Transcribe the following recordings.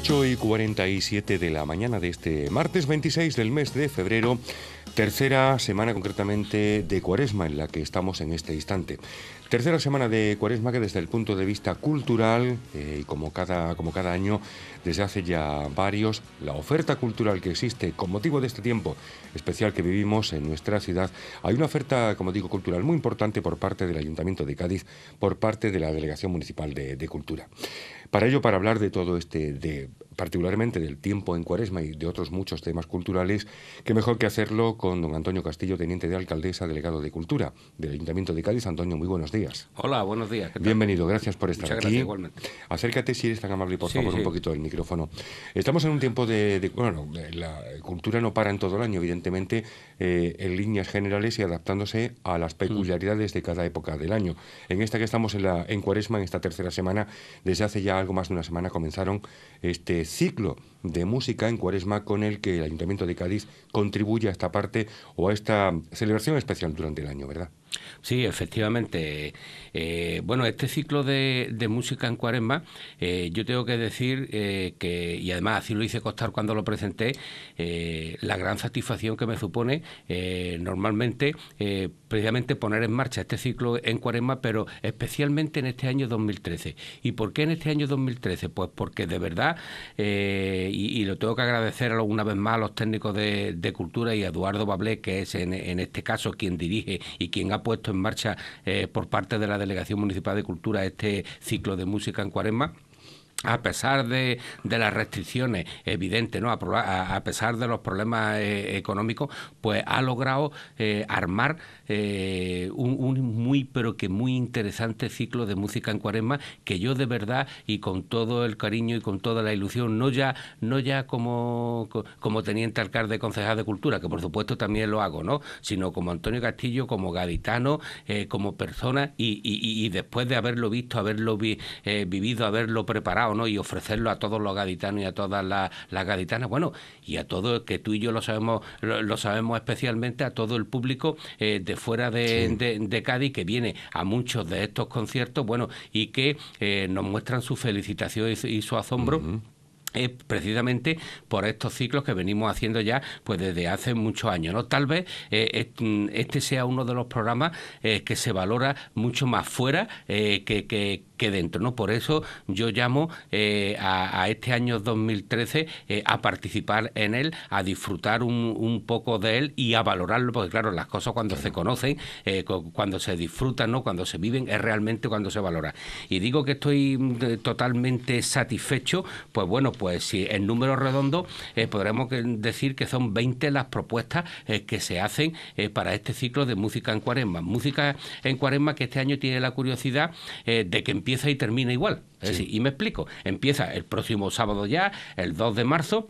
8 y 47 de la mañana de este martes 26 del mes de febrero, tercera semana concretamente de cuaresma en la que estamos en este instante. Tercera semana de cuaresma que desde el punto de vista cultural, eh, y como, cada, como cada año, desde hace ya varios, la oferta cultural que existe con motivo de este tiempo especial que vivimos en nuestra ciudad, hay una oferta, como digo, cultural muy importante por parte del Ayuntamiento de Cádiz, por parte de la Delegación Municipal de Cultura. Para ello, para hablar de todo este, de, particularmente del tiempo en Cuaresma y de otros muchos temas culturales, qué mejor que hacerlo con don Antonio Castillo, teniente de alcaldesa, delegado de Cultura del Ayuntamiento de Cádiz. Antonio, muy buenos días. Hola, buenos días. Bienvenido, gracias por estar aquí. Gracias, igualmente. Acércate si eres tan amable, por favor, un poquito el micrófono. Estamos en un tiempo de bueno, la cultura no para en todo el año, evidentemente. Eh, en líneas generales y adaptándose a las mm. peculiaridades de cada época del año. En esta que estamos en, la, en Cuaresma, en esta tercera semana, desde hace ya algo más de una semana comenzaron este ciclo de música en Cuaresma con el que el Ayuntamiento de Cádiz contribuye a esta parte o a esta celebración especial durante el año, ¿verdad? Sí, efectivamente. Eh, bueno, este ciclo de, música en cuaresma, eh, yo tengo que decir eh, que, y además así lo hice costar cuando lo presenté, la gran satisfacción que me supone normalmente precisamente poner en marcha este ciclo en Cuaresma, pero especialmente en este año 2013. ¿Y por qué en este año 2013? Pues porque de verdad, eh, y, lo tengo que agradecer una vez más a los técnicos de, Cultura y a Eduardo Bablé, que es en, este caso quien dirige y quien ha puesto en marcha eh, por parte de la Delegación Municipal de Cultura este ciclo de música en Cuaresma a pesar de, las restricciones evidentes, ¿no? a, pesar de los problemas eh, económicos, pues ha logrado eh, armar eh, un, muy, pero que muy interesante ciclo de música en cuaresma que yo de verdad y con todo el cariño y con toda la ilusión, no ya, no ya como, como teniente alcalde concejal de cultura, que por supuesto también lo hago, ¿no? sino como Antonio Castillo, como gaditano, como persona y, después de haberlo visto, haberlo vivido, haberlo preparado, y ofrecerlo a todos los gaditanos y a todas las, gaditanas, bueno, y a todo, que tú y yo lo sabemos, lo, sabemos especialmente, a todo el público eh, de fuera de, Cádiz que viene a muchos de estos conciertos, bueno, y que eh, nos muestran su felicitación y, su asombro. Eh, precisamente por estos ciclos que venimos haciendo ya pues desde hace muchos años no tal vez este sea uno de los programas que se valora mucho más fuera que que dentro. ¿no? Por eso yo llamo eh, a, este año 2013 eh, a participar en él, a disfrutar un, poco de él y a valorarlo, porque claro, las cosas cuando se conocen, eh, cuando se disfrutan, ¿no? cuando se viven, es realmente cuando se valora. Y digo que estoy mm, totalmente satisfecho, pues bueno, pues si el número redondo podremos decir que son 20 las propuestas que se hacen para este ciclo de música en cuaresma. Música en cuaresma que este año tiene la curiosidad de que empieza y termina igual. y me explico, empieza el próximo sábado ya, el 2 de marzo,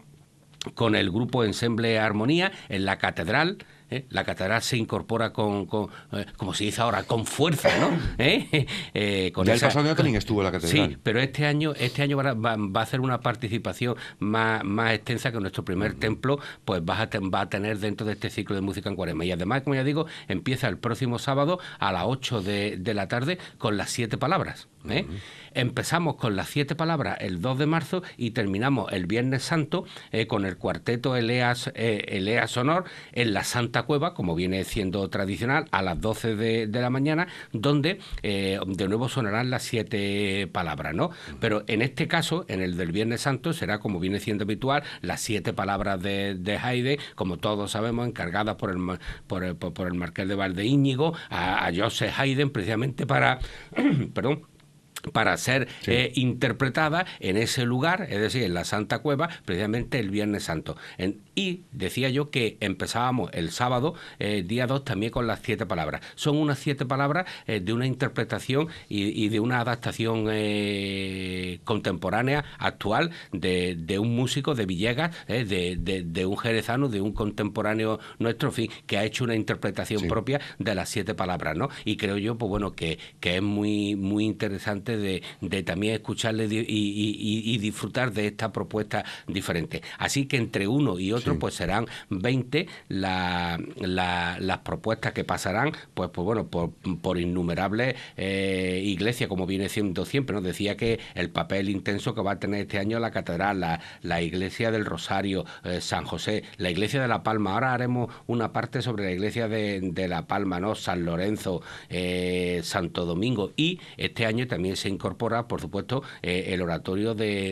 con el grupo Ensemble Armonía en la Catedral. ¿eh? la catedral se incorpora con, eh, como se dice ahora, con fuerza, ¿no? ¿Eh? ya el pasado año también estuvo la catedral. Sí, pero este año, este año va, a ser una participación más, más extensa que nuestro primer mm. templo, pues va a, va a tener dentro de este ciclo de música en Cuaresma. Y además, como ya digo, empieza el próximo sábado a las 8 de la tarde con las siete palabras. ¿eh? Empezamos con las siete palabras el 2 de marzo y terminamos el Viernes Santo eh, con el cuarteto Eleas, Sonor eh, Eleas en la Santa Cueva, como viene siendo tradicional, a las 12 de, la mañana, donde de nuevo sonarán las siete palabras, ¿no? Pero en este caso, en el del Viernes Santo, será como viene siendo habitual, las siete palabras de, de Haydn, como todos sabemos, encargadas por el, por el, por el Marqués de Valdeíñigo, a, Joseph Haydn, precisamente para. perdón para ser eh, interpretada en ese lugar, es decir, en la Santa Cueva, precisamente el Viernes Santo. y decía yo que empezábamos el sábado, eh, día 2, también con las siete palabras. Son unas siete palabras eh, de una interpretación y, de una adaptación contemporánea, actual, de, un músico de Villegas, de, un jerezano, de un contemporáneo nuestro, fin, que ha hecho una interpretación propia de las siete palabras, ¿no? Y creo yo, pues bueno, que, que es muy, muy interesante de, también escucharle y, disfrutar de esta propuesta diferente. Así que entre uno y otro, pues serán 20 las propuestas que pasarán, pues, pues bueno, por, innumerables eh, iglesias, como viene siendo siempre. Nos decía que el papel intenso que va a tener este año la catedral, la, iglesia del Rosario, eh, San José, la iglesia de La Palma. Ahora haremos una parte sobre la iglesia de, La Palma, ¿no? San Lorenzo, eh, Santo Domingo. Y este año también se incorpora, por supuesto, eh, el oratorio de,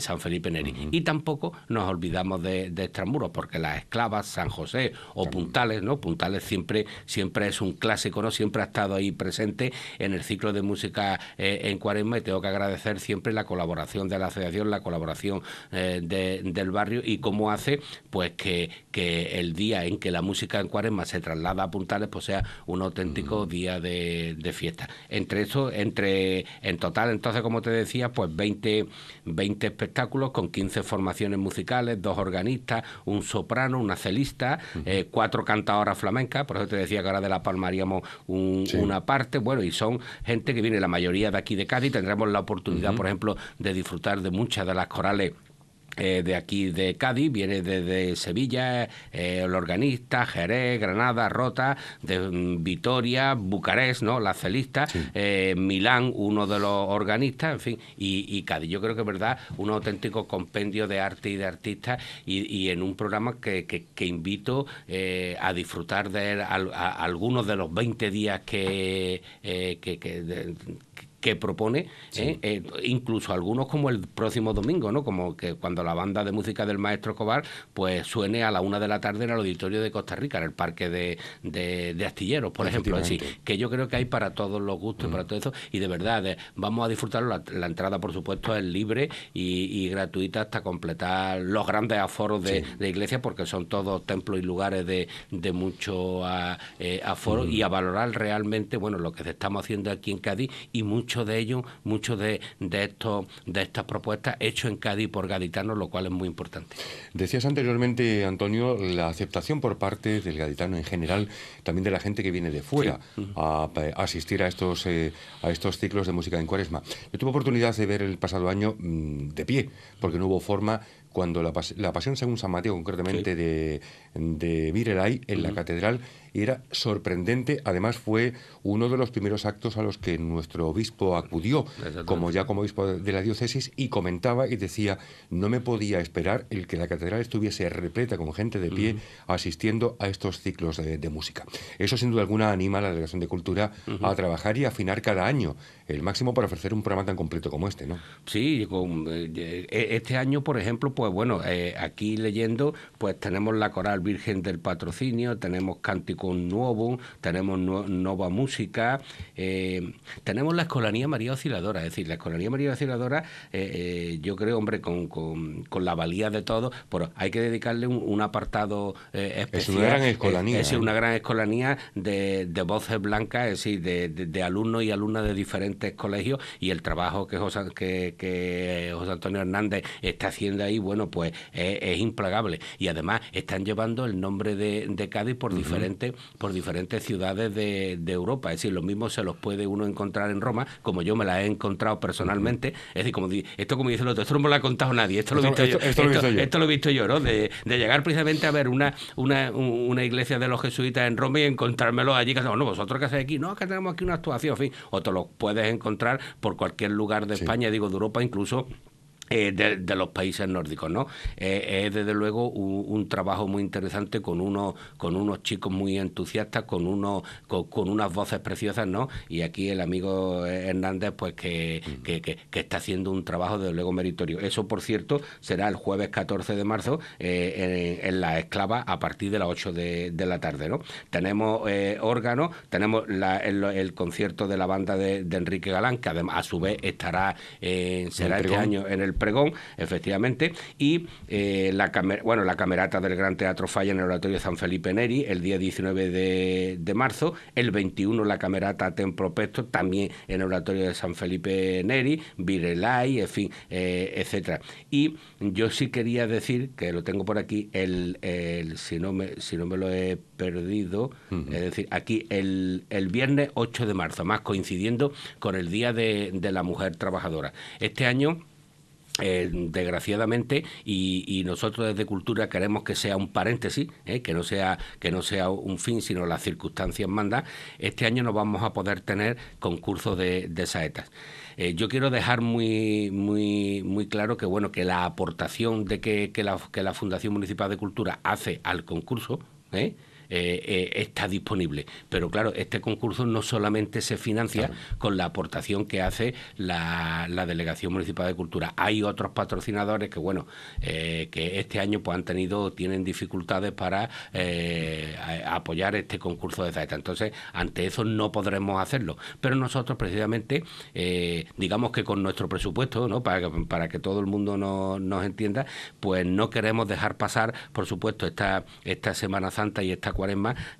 San Felipe Neri. Y tampoco nos olvidamos de, de porque las esclavas, San José o Puntales, ¿no? Puntales siempre, siempre es un clásico, ¿no? Siempre ha estado ahí presente en el ciclo de música eh, en Cuaresma y tengo que agradecer siempre la colaboración de la asociación, la colaboración eh, del barrio y cómo hace pues que, el día en que la música en Cuaresma se traslada a Puntales pues sea un auténtico día de, de, fiesta. Entre eso, entre en total, entonces, como te decía, pues 20, 20 espectáculos con 15 formaciones musicales, dos organistas, un soprano, una celista, eh, cuatro cantadoras flamencas, por eso te decía que ahora de La Palma haríamos una parte, bueno, y son gente que viene la mayoría de aquí de Cádiz, tendremos la oportunidad, por ejemplo, de disfrutar de muchas de las corales eh, de aquí de Cádiz, viene desde Sevilla, eh, el organista, Jerez, Granada, Rota, de mm, Vitoria, Bucarest, ¿no? La celista, eh, Milán, uno de los organistas, en fin, y, Cádiz. Yo creo que es verdad, un auténtico compendio de arte y de artistas, y, en un programa que, que, invito a disfrutar de algunos de los 20 días que, que que propone, ¿eh? Eh, incluso algunos como el próximo domingo, ¿no? Como que cuando la banda de música del maestro Cobar pues suene a la una de la tarde en el auditorio de Costa Rica, en el parque de, Astilleros, por ejemplo. así. que yo creo que hay para todos los gustos, para mm. todo eso, y de verdad, vamos a disfrutarlo. La, entrada, por supuesto, es libre y, gratuita hasta completar los grandes aforos de, iglesia, porque son todos templos y lugares de, mucho ah, eh, aforo, mm. y a valorar realmente, bueno, lo que estamos haciendo aquí en Cádiz y mucho de ellos, mucho de, de, estos, de estas propuestas hecho en Cádiz por gaditanos, lo cual es muy importante. Decías anteriormente, Antonio, la aceptación por parte del gaditano en general, también de la gente que viene de fuera a, asistir a estos, eh, a estos ciclos de música en cuaresma. Yo tuve oportunidad de ver el pasado año mm, de pie, porque no hubo forma cuando la, Pasión según San Mateo, concretamente de de, de Virelay, en la catedral, y era sorprendente. Además, fue uno de los primeros actos a los que nuestro obispo acudió, como ya como obispo de la diócesis, y comentaba y decía, no me podía esperar el que la catedral estuviese repleta con gente de pie asistiendo a estos ciclos de, música. Eso, sin duda alguna, anima a la Delegación de Cultura a trabajar y afinar cada año el máximo para ofrecer un programa tan completo como este, ¿no? Sí, eh, eh, este año, por ejemplo, pues bueno, eh, aquí leyendo, pues tenemos la coral Virgen del Patrocinio, tenemos cántico con nuevo, tenemos nueva Música, eh, tenemos la Escolanía María Osciladora, es decir, la Escolanía María Osciladora, eh, eh, yo creo, hombre, con, con, la valía de todo, pero hay que dedicarle un, apartado especial. Es una gran escolanía. Es, una gran escolanía de, voces blancas, es decir, de, alumnos y alumnas de diferentes colegios y el trabajo que José, que, que José Antonio Hernández está haciendo ahí, bueno, pues es, implagable. implacable. Y además están llevando el nombre de, Cádiz por diferentes por diferentes ciudades de, Europa. Es decir, lo mismo se los puede uno encontrar en Roma, como yo me la he encontrado personalmente. Es decir, como esto como dice el otro, esto no me lo ha contado nadie, esto lo he visto, yo, esto, lo he visto yo, ¿no? De, llegar precisamente a ver una, una, una, iglesia de los jesuitas en Roma y encontrármelo allí, que no, vosotros que hacéis aquí, no, que tenemos aquí una actuación, en fin, o te lo puedes encontrar por cualquier lugar de España, digo, de Europa incluso eh, de, los países nórdicos, ¿no? Eh, es desde luego un, trabajo muy interesante con unos, con unos chicos muy entusiastas, con unos, con, unas voces preciosas, ¿no? Y aquí el amigo Hernández, pues mm. que, que, está haciendo un trabajo desde luego meritorio. Eso, por cierto, será el jueves 14 de marzo eh, en, la esclava a partir de las 8 de, la tarde, ¿no? Tenemos órganos, tenemos el, concierto de la banda de, de, Enrique Galán, que además a su vez estará será este año en el pregón, efectivamente, y eh, la, bueno, la camerata del Gran Teatro Falla en el Oratorio de San Felipe Neri el día 19 de, marzo, el 21 la camerata Tempro Pesto también en el Oratorio de San Felipe Neri, Virelai, en fin, eh, etcétera. Y yo sí quería decir, que lo tengo por aquí, el, el si, no me, si no me lo he perdido, es decir, aquí el, el viernes 8 de marzo, más coincidiendo con el Día de, de la Mujer Trabajadora. Este año eh, desgraciadamente y, nosotros desde cultura queremos que sea un paréntesis eh, que no sea que no sea un fin sino las circunstancias mandan, este año no vamos a poder tener concursos de, saetas eh, yo quiero dejar muy, muy, muy claro que bueno que la aportación de que, la, fundación municipal de cultura hace al concurso eh, eh, está disponible. Pero claro, este concurso no solamente se financia con la aportación que hace la, Delegación Municipal de Cultura. Hay otros patrocinadores que, bueno, eh, que este año pues, han tenido, tienen dificultades para apoyar este concurso de Zaeta. Entonces, ante eso no podremos hacerlo. Pero nosotros, precisamente, digamos que con nuestro presupuesto, ¿no? para, que todo el mundo nos entienda, pues no queremos dejar pasar, por supuesto, esta, esta Semana Santa y esta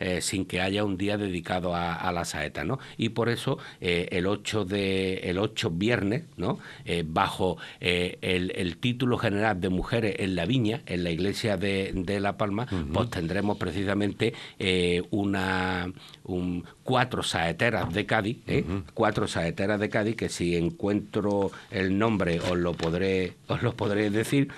eh, sin que haya un día dedicado a, a la saeta, ¿no? Y por eso eh, el 8 de el 8 viernes, ¿no? Eh, bajo el, título general de mujeres en la viña, en la iglesia de, de La Palma, pues tendremos precisamente una un, cuatro saeteras de Cádiz, cuatro saeteras de Cádiz que si encuentro el nombre os lo podré os lo podré decir.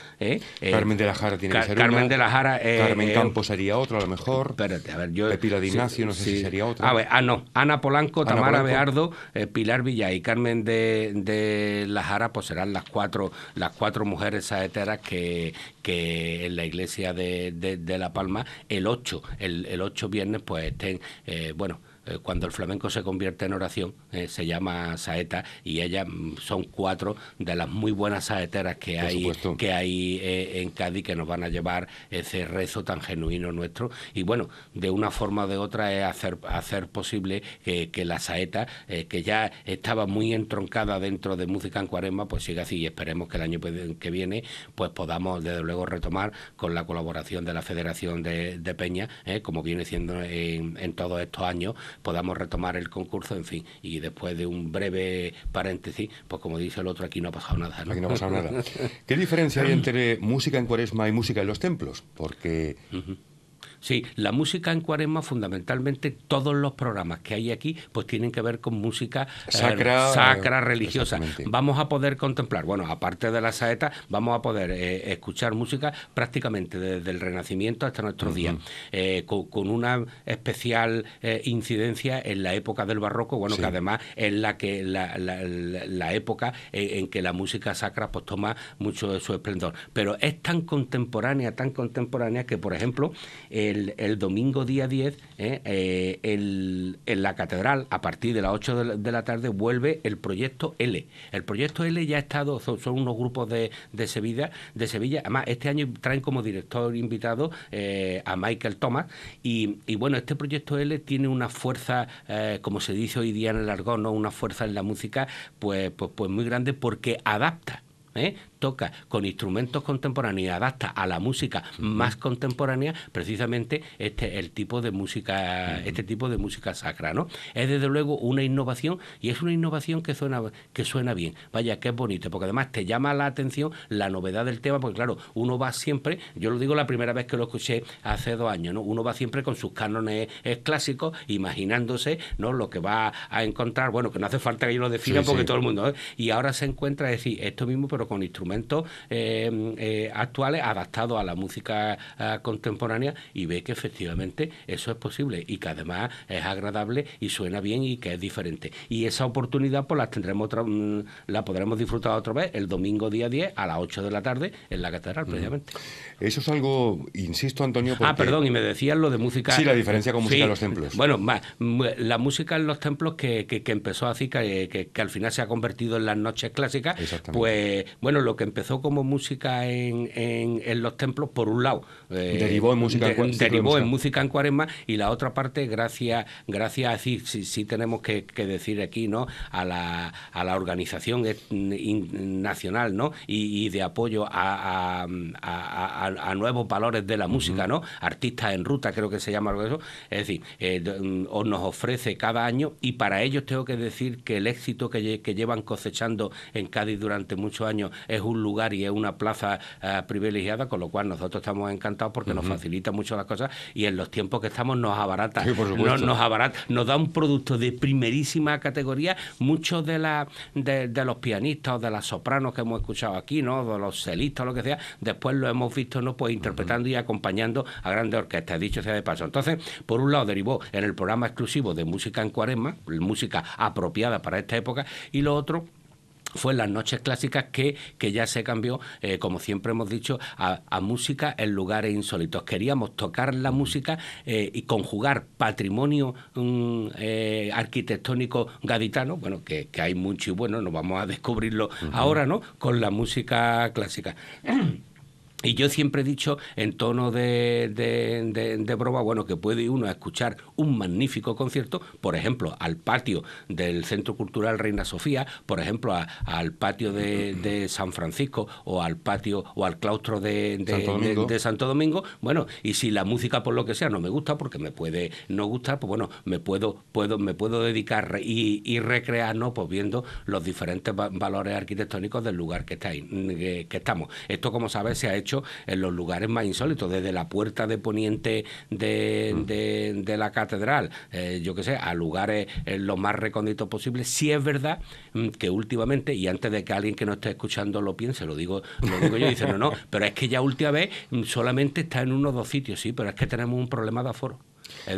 Carmen de la Jara tiene que ser Carmen de la Jara. Carmen Campos sería otro a lo mejor espérate, a ver, yo... Pepila de no sé si sería otra. A ah, ah, no, Ana Polanco, Tamara Beardo, eh, Pilar Villa y Carmen de, de la Jara, pues serán las cuatro, las cuatro mujeres saeteras que, que en la iglesia de, La Palma, el 8, el, 8 viernes, pues estén, eh, bueno, eh, cuando el flamenco se convierte en oración, eh, se llama saeta y ellas mm, son cuatro de las muy buenas saeteras que hay, que hay eh, en Cádiz que nos van a llevar ese rezo tan genuino nuestro. Y bueno, de una forma o de otra es hacer, hacer posible que la saeta, que ya estaba muy entroncada dentro de música en cuaresma, pues siga así y esperemos que el año que viene pues podamos desde luego retomar con la colaboración de la Federación de, Peña, como viene siendo en todos estos años, podamos retomar el concurso, en fin. Y después de un breve paréntesis, pues como dice el otro, aquí no ha pasado nada. ¿no? Aquí no ha pasado nada. ¿Qué diferencia hay entre música en cuaresma y música en los templos? Porque Sí, la música en Cuaresma, fundamentalmente, todos los programas que hay aquí, pues tienen que ver con música eh, sacra, religiosa. Vamos a poder contemplar, bueno, aparte de la saeta, vamos a poder eh, escuchar música prácticamente desde el Renacimiento hasta nuestros días, eh, con, una especial incidencia en la época del Barroco, bueno, que además es la que la, época en, que la música sacra pues toma mucho de su esplendor. Pero es tan contemporánea, tan contemporánea que, por ejemplo, el, domingo día 10, eh, eh, en la catedral, a partir de las 8 de la, tarde, vuelve el proyecto L. El proyecto L ya ha estado, son, unos grupos de, Sevilla, de Sevilla. Además, este año traen como director invitado eh, a Michael Thomas. Y, bueno, este proyecto L tiene una fuerza, como se dice hoy día en el argón, una fuerza en la música, pues, pues, pues muy grande porque adapta toca con instrumentos contemporáneos y adapta a la música más contemporánea, precisamente este el tipo de música, este tipo de música sacra, ¿no? Es desde luego una innovación y es una innovación que suena, que suena bien. Vaya, que es bonito, porque además te llama la atención la novedad del tema, porque claro, uno va siempre, yo lo digo la primera vez que lo escuché hace dos años, ¿no? Uno va siempre con sus cánones clásicos, imaginándose, ¿no? Lo que va a encontrar, bueno, que no hace falta que yo lo defina porque todo el mundo. ¿eh? Y ahora se encuentra, es decir, esto mismo, pero con instrumentos eh, eh, actuales adaptados a la música eh, contemporánea y ve que efectivamente eso es posible y que además es agradable y suena bien y que es diferente. Y esa oportunidad pues la tendremos otra, mm, la podremos disfrutar otra vez el domingo día 10 a las 8 de la tarde en la catedral precisamente. Eso es algo, insisto Antonio, ah, porque... Ah, perdón, y me decías lo de música... Sí, la diferencia con música en los templos. Bueno, más, la música en los templos que, que, empezó así, que, que, al final se ha convertido en las noches clásicas, pues bueno, lo que empezó como música en, en los templos, por un lado, eh, derivó en música en cuaresma. música en y la otra parte, gracias, gracias a sí, sí, tenemos que, decir aquí, ¿no? A la, organización nacional, ¿no? Y, de apoyo a, nuevos valores de la música, ¿no? Artistas en ruta, creo que se llama algo eso. Es decir, eh, mm, nos ofrece cada año y para ellos tengo que decir que el éxito que, llevan cosechando en Cádiz durante muchos años es un lugar y es una plaza ah, privilegiada, con lo cual nosotros estamos encantados porque nos facilita mucho las cosas y en los tiempos que estamos nos abarata. nos, nos, da un producto de primerísima categoría. Muchos de, la, de, los pianistas, de las sopranos que hemos escuchado aquí, ¿no? de los celistas, lo que sea, después lo hemos visto ¿no? pues, interpretando y acompañando a grandes orquestas, dicho sea de paso. Entonces, por un lado, derivó en el programa exclusivo de música en cuaresma, música apropiada para esta época, y lo otro fue las noches clásicas que, que ya se cambió, eh, como siempre hemos dicho, a, música en lugares insólitos. Queríamos tocar la música eh, y conjugar patrimonio mm, eh, arquitectónico gaditano, bueno, que, hay mucho y bueno, no vamos a descubrirlo ahora, ¿no? Con la música clásica. Y yo siempre he dicho, en tono de, de, broma, bueno, que puede uno escuchar un magnífico concierto, por ejemplo, al patio del Centro Cultural Reina Sofía, por ejemplo, al patio de, San Francisco o al patio o al claustro de, Santo Domingo. Bueno, y si la música por lo que sea no me gusta, porque me puede no gustar, pues bueno, me puedo, puedo, me puedo dedicar y, y recrearnos pues viendo los diferentes valores arquitectónicos del lugar que, está que, estamos. Esto, como sabes, se ha en los lugares más insólitos, desde la puerta de poniente de, mm. de, la catedral, eh, yo qué sé, a lugares eh, lo más recónditos posibles, Sí es verdad mm, que últimamente, y antes de que alguien que no esté escuchando lo piense, lo digo, lo digo yo, dice, no, no, pero es que ya última vez mm, solamente está en uno o dos sitios, sí, pero es que tenemos un problema de aforo. Es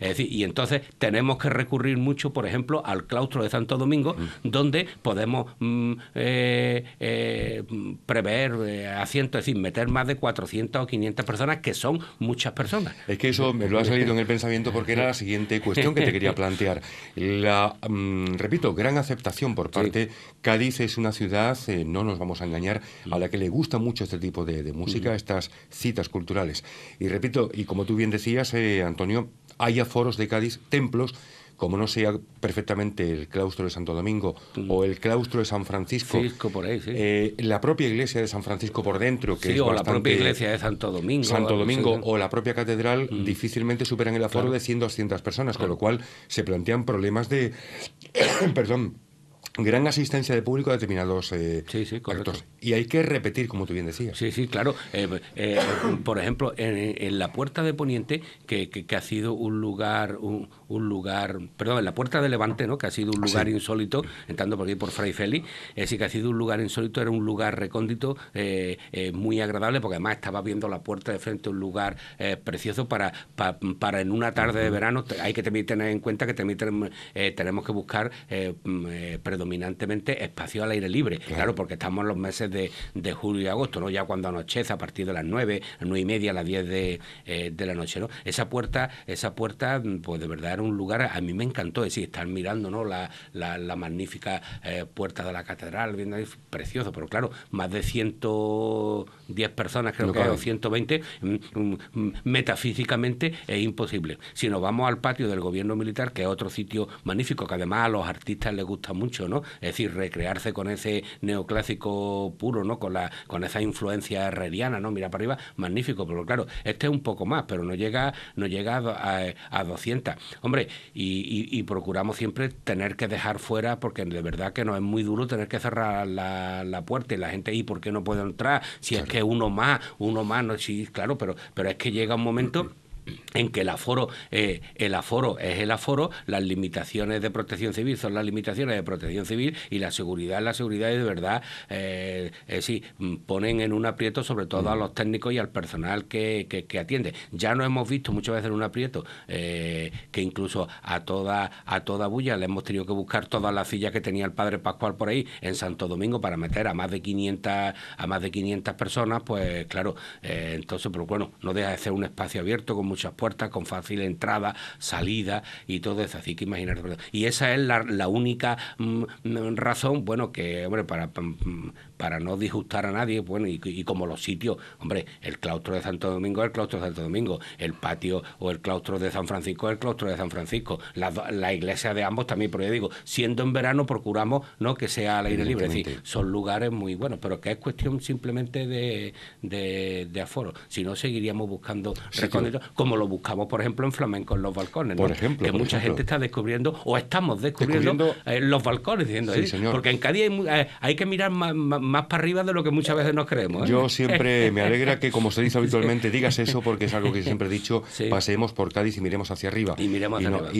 decir, y entonces tenemos que recurrir mucho, por ejemplo, al claustro de Santo Domingo, mm. donde podemos mm, eh, eh, prever eh, asiento, es decir, meter más de 400 o 500 personas, que son muchas personas. Es que eso me lo ha salido en el pensamiento porque era la siguiente cuestión que te quería plantear. La, mm, repito, gran aceptación por parte. Cádiz es una ciudad, no nos vamos a engañar, a la que le gusta mucho este tipo de música, estas citas culturales. Y repito, y como tú bien decías, Antonio, hay aforos de Cádiz, templos, como no sea perfectamente el claustro de Santo Domingo mm. o el claustro de San Francisco, por eh, la propia iglesia de San Francisco por dentro, que sí, o la propia iglesia de Santo Domingo, Santo Domingo o la propia catedral mm. difícilmente superan el aforo de 100 200 personas, con lo cual se plantean problemas de perdón gran asistencia de público a determinados eh, Y hay que repetir, como tú bien decías. Sí, sí, claro. Eh, eh, por ejemplo, en, la Puerta de Poniente, que, que, que ha sido un lugar, un, un lugar, perdón, en la Puerta de Levante, ¿no? que ha sido un lugar insólito, entrando por aquí por Fray Félix, sí que ha sido un lugar insólito, era un lugar recóndito, eh, eh, muy agradable, porque además estaba viendo la puerta de frente, un lugar eh, precioso para, para, en una tarde de verano, hay que también tener en cuenta que también tenemos, tenemos que buscar mm, predominantemente espacio al aire libre, claro, porque estamos en los meses de, de, julio y agosto, ¿no? ya cuando anochece, a partir de las 9, 9 y media, a las 10 de, de la noche. ¿no? Esa puerta, esa puerta, pues de verdad un lugar, a mí me encantó, es decir, estar mirando ¿no? la, la, magnífica eh, puerta de la catedral, bien, precioso, pero claro, más de ciento 10 personas creo que o 120, mm, mm, mm, metafísicamente es imposible. Si nos vamos al patio del gobierno militar, que es otro sitio magnífico, que además a los artistas les gusta mucho, ¿no? Es decir, recrearse con ese neoclásico puro, ¿no? Con, la, con esa influencia herreriana, ¿no? Mira para arriba, magnífico, pero claro, este es un poco más, pero no llega, no llega a, a, 200. Hombre, y, procuramos siempre tener que dejar fuera, porque de verdad que no es muy duro tener que cerrar la, puerta y la gente, ¿y por qué no puede entrar? Si es que uno más, uno más, no, sí, claro, pero, pero es que llega un momento en que el aforo, eh, el aforo es el aforo, las limitaciones de protección civil son las limitaciones de protección civil y la seguridad, la seguridad y de verdad, eh, eh sí, mm, ponen en un aprieto sobre todo a mm. los técnicos y al personal que, que, atiende. Ya no hemos visto muchas veces un aprieto eh, que incluso a toda, a toda bulla le hemos tenido que buscar todas las sillas que tenía el padre Pascual por ahí en Santo Domingo para meter a más de 500, a más de 500 personas, pues claro, entonces, pero bueno, no deja de ser un espacio abierto como muchas puertas, con fácil entrada, salida y todo eso. Así que imagínate. Y esa es la, única mm, mm, razón, bueno, que, hombre, para, mm, para no disgustar a nadie, bueno, y, como los sitios, hombre, el claustro de Santo Domingo es el claustro de Santo Domingo, el patio o el claustro de San Francisco es el claustro de San Francisco, la, iglesia de ambos también, pero yo digo, siendo en verano procuramos no que sea al aire libre, es decir, son lugares muy buenos, pero que es cuestión simplemente de, de, aforo, si no seguiríamos buscando como lo buscamos, por ejemplo, en Flamenco, en los balcones, que mucha gente está descubriendo o estamos descubriendo, eh, los balcones, diciendo, eh, porque en Cádiz hay, eh, hay que mirar más más para arriba de lo que muchas veces nos creemos. ¿eh? Yo siempre me alegra que, como se dice habitualmente, digas eso porque es algo que siempre he dicho, ...pasemos paseemos por Cádiz y miremos hacia arriba. Y,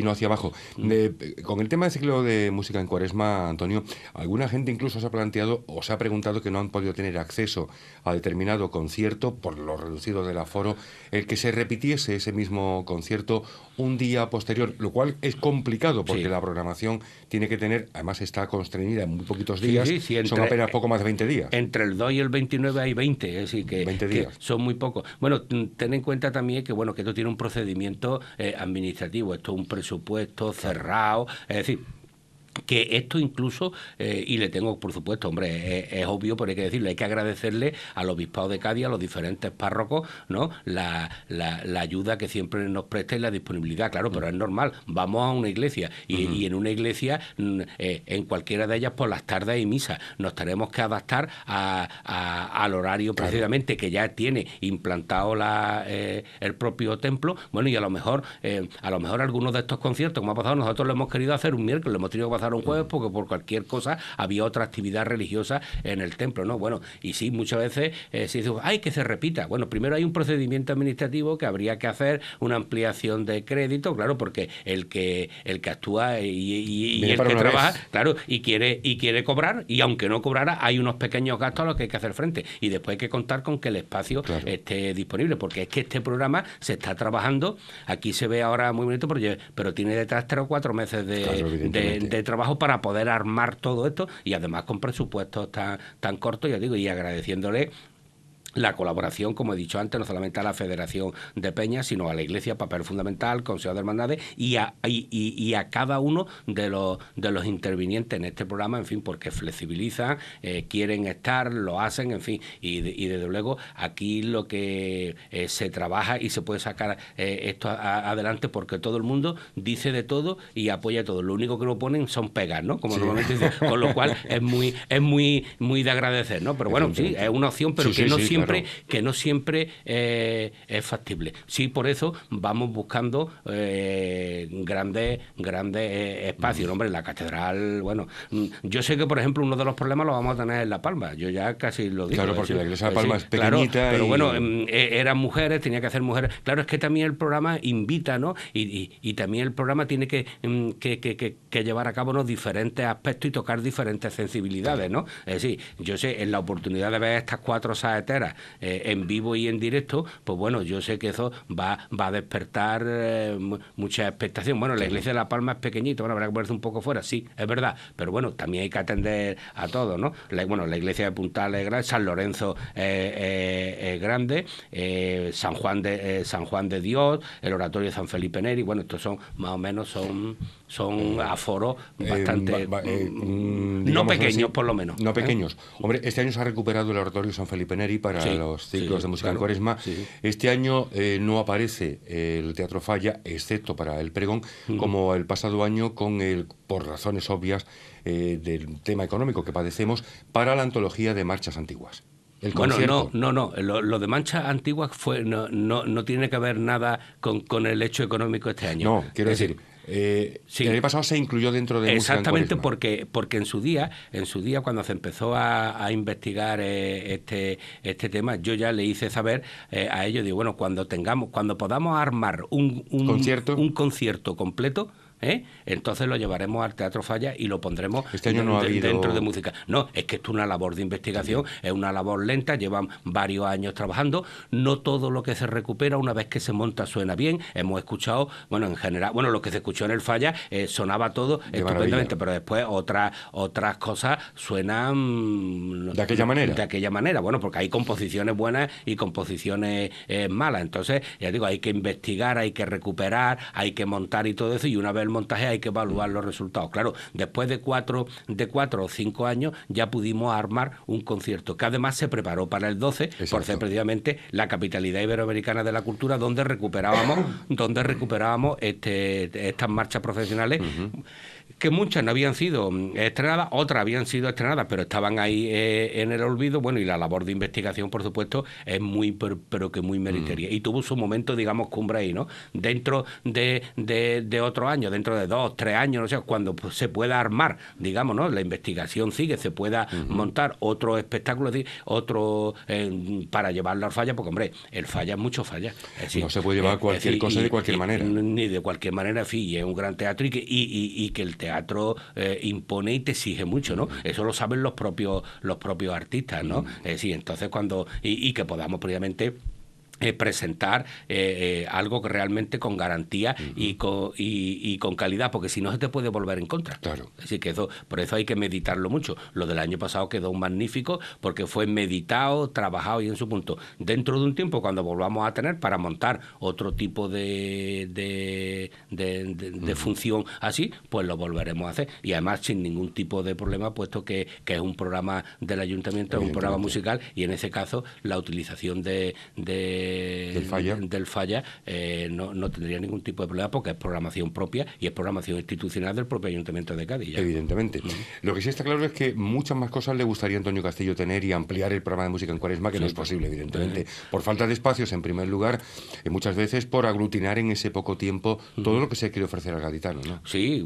no, hacia abajo. Mm. Eh, con el tema del ciclo de música en cuaresma, Antonio, alguna gente incluso se ha planteado o se ha preguntado que no han podido tener acceso a determinado concierto por lo reducido del aforo, el que se repitiese ese mismo concierto un día posterior, lo cual es complicado porque la programación tiene que tener, además está constreñida en muy poquitos días, son apenas poco más de 20 20 días. Entre el 2 y el 29 hay 20, es decir, que, 20 días. son muy pocos. Bueno, ten en cuenta también que bueno que esto tiene un procedimiento eh, administrativo, esto es un presupuesto cerrado, es decir, que esto incluso, eh, y le tengo, por supuesto, hombre, es, obvio, pero hay que decirle hay que agradecerle al obispado de Cádiz, a los diferentes párrocos, ¿no? La, la, ayuda que siempre nos presta y la disponibilidad, claro, pero es normal, vamos a una iglesia y, en una iglesia, mm, eh, en cualquiera de ellas, por las tardes y misa, nos tenemos que adaptar a, al horario precisamente que ya tiene implantado la, eh, el propio templo, bueno, y a lo mejor, a lo mejor algunos de estos conciertos, como ha pasado, nosotros lo hemos querido hacer un miércoles, lo hemos tenido que pasar un jueves porque por cualquier cosa había otra actividad religiosa en el templo, ¿no? Bueno, y sí, muchas veces eh, se dice, ¡ay, que se repita! Bueno, primero hay un procedimiento administrativo que habría que hacer, una ampliación de crédito, claro, porque el que, el que actúa y, el que trabaja, claro, y quiere, y quiere cobrar, y aunque no cobrara, hay unos pequeños gastos a los que hay que hacer frente. Y después hay que contar con que el espacio esté disponible, porque es que este programa se está trabajando, aquí se ve ahora muy bonito, pero, tiene detrás tres o cuatro meses de trabajo trabajo para poder armar todo esto y además con presupuestos tan, tan cortos, ya digo, y agradeciéndole la colaboración, como he dicho antes, no solamente a la Federación de Peñas, sino a la Iglesia, papel fundamental, Consejo de Hermandades y a, y, a cada uno de los, de los intervinientes en este programa, en fin, porque flexibilizan, eh, quieren estar, lo hacen, en fin, y, desde luego aquí lo que eh, se trabaja y se puede sacar eh, esto adelante porque todo el mundo dice de todo y apoya todo. Lo único que lo ponen son pegas, ¿no? Como normalmente con lo cual es muy, es muy, muy de agradecer, ¿no? Pero bueno, sí, es una opción, pero que no siempre que no siempre eh, es factible. Sí, por eso vamos buscando grandes, eh, grandes eh, espacios. Mm. Hombre, la catedral, bueno, mm, yo sé que, por ejemplo, uno de los problemas lo vamos a tener en La Palma. Yo ya casi lo digo. Claro, porque la iglesia de Palma es pequeñita. Pero bueno, mm, e, eran mujeres, tenía que hacer mujeres. Claro, es que también el programa invita, ¿no? Y, también el programa tiene que, llevar a cabo unos diferentes aspectos y tocar diferentes sensibilidades, ¿no? Es decir, yo sé, en la oportunidad de ver estas cuatro saeteras eh, en vivo y en directo, pues bueno, yo sé que eso va, va a despertar eh, mucha expectación. Bueno, la iglesia de La Palma es pequeñita, bueno, habrá que ponerse un poco fuera, sí, es verdad, pero bueno, también hay que atender a todo, ¿no? bueno, la iglesia de Puntal es grande, San Lorenzo eh, es grande, San, Juan de, San Juan de Dios, el oratorio de San Felipe Neri, bueno, estos son más o menos son son aforos bastante mm, mm, no pequeños por lo menos no pequeños hombre este año se ha recuperado el oratorio de San Felipe Neri para los ciclos de música en cuaresma. Este año eh, no aparece el Teatro Falla, excepto para el pregón, como el pasado año con el, por razones obvias eh, del tema económico que padecemos, para la antología de marchas antiguas. El bueno, no, no, no. Lo, de Marchas antiguas fue, no, no, tiene que ver nada con, el hecho económico este año. No, quiero decir eh, El año pasado se incluyó dentro de Exactamente, porque, porque en su día, en su día cuando se empezó a, investigar eh, este, este, tema, yo ya le hice saber eh, a ellos, digo, bueno, cuando tengamos, cuando podamos armar un concierto completo, ¿eh? entonces lo llevaremos al Teatro Falla y lo pondremos este dentro de música. No, es que esto es una labor de investigación, es una labor lenta, llevan varios años trabajando, no todo lo que se recupera una vez que se monta suena bien, hemos escuchado, bueno, en general, bueno, lo que se escuchó en el Falla eh, sonaba todo estupendamente, pero después otras, otras cosas suenan... De aquella manera. De aquella manera, bueno, porque hay composiciones buenas y composiciones eh, malas, entonces, ya digo, hay que investigar, hay que recuperar, hay que montar y todo eso, y una vez el montaje hay que evaluar los resultados. Claro, después de cuatro, de cuatro o cinco años ya pudimos armar un concierto que además se preparó para el 12 por ser precisamente la capitalidad iberoamericana de la cultura donde recuperábamos, donde recuperábamos este, estas marchas profesionales que muchas no habían sido mm, estrenadas, otras habían sido estrenadas, pero estaban ahí eh, en el olvido. Bueno, y la labor de investigación, por supuesto, es muy, pero, que muy meritoria, mm. Y tuvo su momento, digamos, cumbre ahí, ¿no? Dentro de, otro año, dentro de dos, tres años, no sé, cuando pues, se pueda armar, digamos, ¿no? La investigación sigue, se pueda montar otro espectáculo, otro eh, para llevarlo al falla, porque, hombre, el falla es mucho falla. no se puede llevar eh, cualquier cosa de cualquier manera. Ni de cualquier manera, sí, es un gran teatro y y, y que el teatro teatro eh, impone y te exige mucho, ¿no? Eso lo saben los propios, los propios artistas, ¿no? Mm. Es entonces cuando. Y, y que podamos, previamente eh, presentar eh, eh, algo que realmente con garantía y, con, y, con calidad, porque si no se te puede volver en contra. Así que eso, por eso hay que meditarlo mucho. Lo del año pasado quedó magnífico porque fue meditado, trabajado y en su punto. Dentro de un tiempo, cuando volvamos a tener para montar otro tipo de, función así, pues lo volveremos a hacer. Y además sin ningún tipo de problema, puesto que, que es un programa del ayuntamiento, es un programa musical y en ese caso la utilización de eh, del falla, eh, no, tendría ningún tipo de problema porque es programación propia y es programación institucional del propio Ayuntamiento de Cádiz. Evidentemente. Lo que sí está claro es que muchas más cosas le gustaría a Antonio Castillo tener y ampliar el programa de música en Cuaresma, que no es posible, evidentemente. Por falta de espacios, en primer lugar, y eh, muchas veces por aglutinar en ese poco tiempo todo lo que se quiere ofrecer al gaditano. Sí,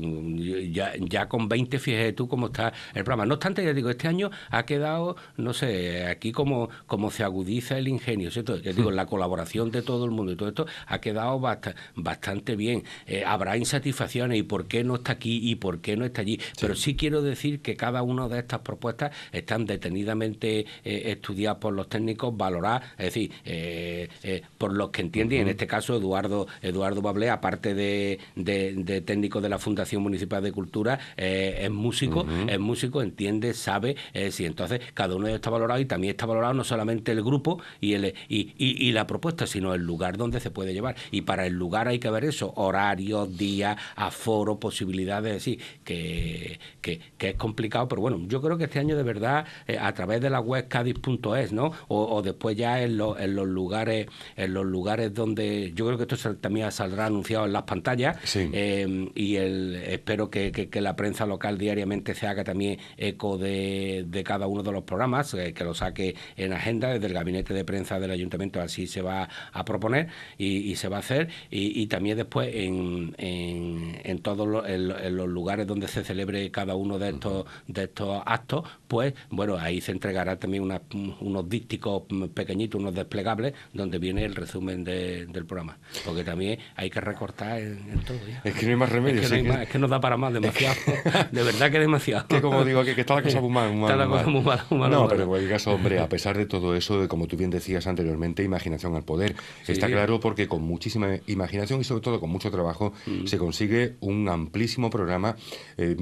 mm, ya, con 20, fíjese tú cómo está el programa. No obstante, ya digo, este año ha quedado, no sé, aquí como, como se agudiza el ingenio, ¿cierto? digo, la colaboración de todo el mundo y todo esto ha quedado bastante bien. Eh, habrá insatisfacciones y por qué no está aquí y por qué no está allí. Pero sí quiero decir que cada una de estas propuestas están detenidamente eh, estudiadas por los técnicos, valoradas, es decir, eh, por los que entienden, en este caso Eduardo, Eduardo Bablé, aparte de, de, técnico de la Fundación Municipal de Cultura, es músico, es músico, entiende, sabe, si entonces cada uno de ellos está valorado y también está valorado no solamente el grupo y, el, y la propuesta, sino el lugar donde se puede llevar. Y para el lugar hay que ver eso, horarios, días, aforo, posibilidades, y que, es complicado, pero bueno, yo creo que este año de verdad, eh, a través de la web es ¿no? O, después ya en, en los lugares, en los lugares donde, yo creo que esto también saldrá anunciado en las pantallas, em, y el, espero que, la prensa local diariamente se haga también eco de, cada uno de los programas, eh, que lo saque en agenda desde el gabinete de prensa del ayuntamiento, así se va a proponer y, se va a hacer y, también después en, en, todos los, lugares donde se celebre cada uno de estos, de estos actos, pues bueno, ahí se entregará también unos dísticos pequeñitos, unos desplegables, donde viene el resumen del programa. Porque también hay que recortar en, todo. Es que no hay más remedio. Es que, nos da para más, demasiado. de verdad que demasiado. Que como digo, que, está la cosa muy mal. está la cosa muy no, pero en cualquier caso, hombre, a pesar de todo eso, de, como tú bien decías anteriormente, imagina al poder. Está claro porque con muchísima imaginación y sobre todo con mucho trabajo mm. se consigue un amplísimo programa. Eh,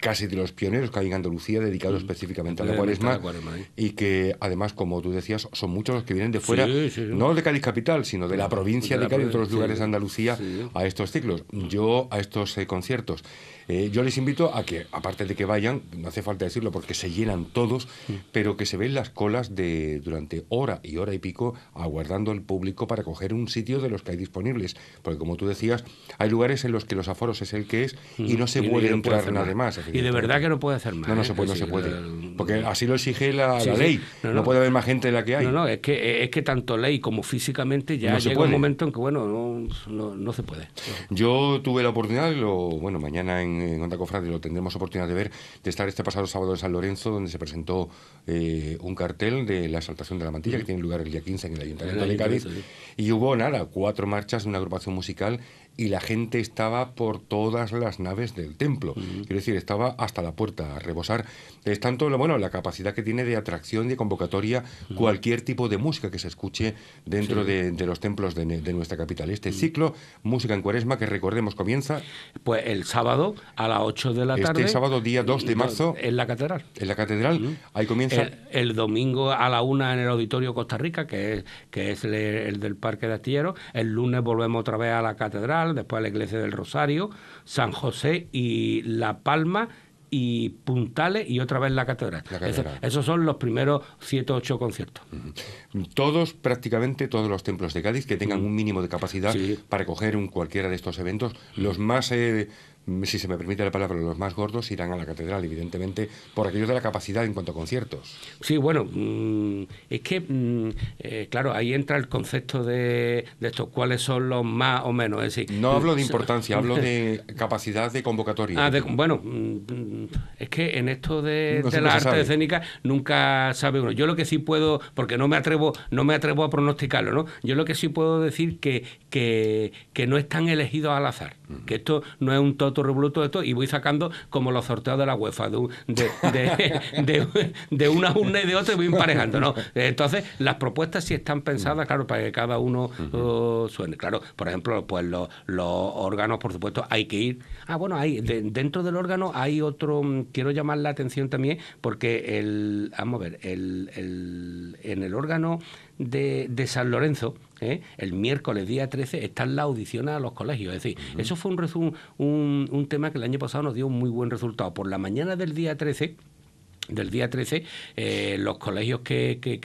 casi de los pioneros que hay en Andalucía dedicado mm. específicamente a la cuaresma, ¿eh? y que además, como tú decías, son muchos los que vienen de fuera, no de Cádiz capital, sino de la provincia de, Cádiz y otros lugares de Andalucía a estos ciclos. Yo a estos eh, conciertos eh, yo les invito a que, aparte de que vayan, no hace falta decirlo porque se llenan todos, mm. pero que se ven las colas de durante hora y hora y pico aguardando el público para coger un sitio de los que hay disponibles. Porque como tú decías, hay lugares en los que los aforos es el que es y mm. no se puede entrar nada más. Y de verdad que no puede hacer más. No, no ¿eh? se puede, no se puede. Eh, porque mm. así lo exige la, ley. No, puede haber más gente de la que hay. No, no, es que, es que tanto ley como físicamente ya llega un momento en que, bueno, no, se puede. Yo tuve la oportunidad, lo, bueno, mañana en en, en lo tendremos oportunidad de ver, de estar este pasado sábado en San Lorenzo, donde se presentó eh, un cartel de la exaltación de la mantilla, que tiene lugar el día 15 en el Ayuntamiento, de Cádiz. Y hubo, nada, cuatro marchas de una agrupación musical y la gente estaba por todas las naves del templo. Quiero decir, estaba hasta la puerta a rebosar. Es tanto bueno, la capacidad que tiene de atracción, de convocatoria, cualquier tipo de música que se escuche dentro de, los templos de, nuestra capital. Este ciclo, Música en Cuaresma, que recordemos comienza. Pues el sábado a las 8 de la este tarde. Este sábado, día 2 de marzo. En la catedral. En la catedral. Ahí comienza. El, domingo a la 1 en el Auditorio Costa Rica, que es, que es el, del Parque de Astillero. El lunes volvemos otra vez a la catedral después la Iglesia del Rosario, San José y La Palma y Puntales y otra vez la catedral. esos son los primeros 7 o conciertos. Todos, prácticamente todos los templos de Cádiz que tengan un mínimo de capacidad para coger un, cualquiera de estos eventos. Los más eh, si se me permite la palabra, los más gordos irán a la catedral, evidentemente, por aquello de la capacidad en cuanto a conciertos. Sí, bueno, mm, es que, mm, eh, claro, ahí entra el concepto de, de, estos cuáles son los más o menos. decir, no hablo de mm, importancia, hablo de capacidad de convocatoria. Ah, bueno, es que en esto de, la de escénica nunca sabe uno. Yo lo que sí puedo, porque no me atrevo, no me atrevo a pronosticarlo, ¿no? Yo lo que sí puedo decir que, que, que no están elegidos al azar. Que esto no es un toto revoluto de esto, y voy sacando como los sorteos de la UEFA, de, de, una urna y de otra, y voy emparejando. ¿no? Entonces, las propuestas sí están pensadas, mm. claro, para que cada uno oh, suene. Claro, por ejemplo, pues los, órganos, por supuesto, hay que ir. Ah, bueno, hay, dentro del órgano hay otro, mm, quiero llamar la atención también, porque el, vamos a ver, en el órgano de San Lorenzo, el miércoles día 13 están la audición a los colegios. Es decir, eso fue un, un, un, tema que el año pasado nos dio un muy buen resultado. Por la mañana del día 13 del día 13, eh, los colegios que, que,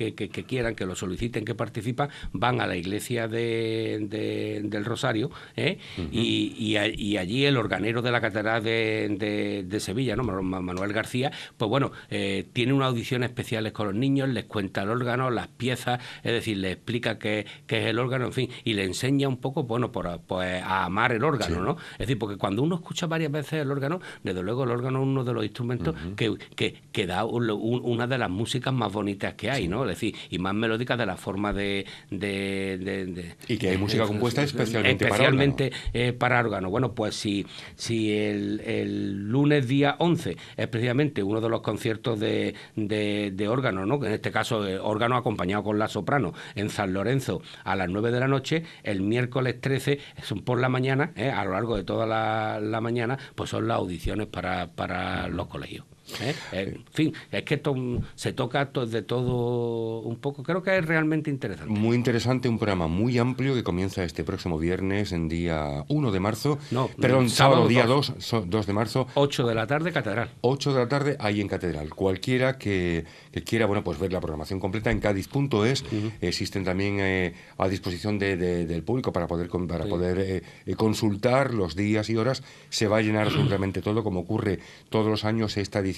quieran, que lo soliciten, que participan, van a la iglesia de, del Rosario ¿eh? y, allí el organero de la Catedral de, de Sevilla, Manuel García, pues bueno, eh, tiene una audición especial con los niños, les cuenta el órgano, las piezas, es decir, les explica qué, es el órgano, en fin, y le enseña un poco, bueno, pues, a amar el órgano, ¿no? Es decir, porque cuando uno escucha varias veces el órgano, desde luego el órgano es uno de los instrumentos que, que da una de las músicas más bonitas que hay, ¿no? Es decir, y más melódicas de la forma de... y que hay música compuesta especialmente, eh, para órgano. Bueno, pues si, si el, lunes día 11 es precisamente uno de los conciertos de, de órgano, ¿no? En este caso, eh, órgano acompañado con la soprano en San Lorenzo a las 9 de la noche, el miércoles 13 son por la mañana, ¿eh? a lo largo de toda la, la mañana, pues son las audiciones para, para los colegios. ¿Eh? Eh, en fin, es que esto se toca de todo un poco. Creo que es realmente interesante. Muy interesante, un programa muy amplio que comienza este próximo viernes, en día 1 de marzo. No, perdón, sábado, sábado día 2, 2, de marzo. 8 de la tarde, Catedral. 8 de la tarde, ahí en Catedral. Cualquiera que, quiera, bueno, pues ver la programación completa en cadiz.es, Existen también eh, a disposición del público para poder, para poder consultar los días y horas. Se va a llenar absolutamente todo, como ocurre todos los años esta edición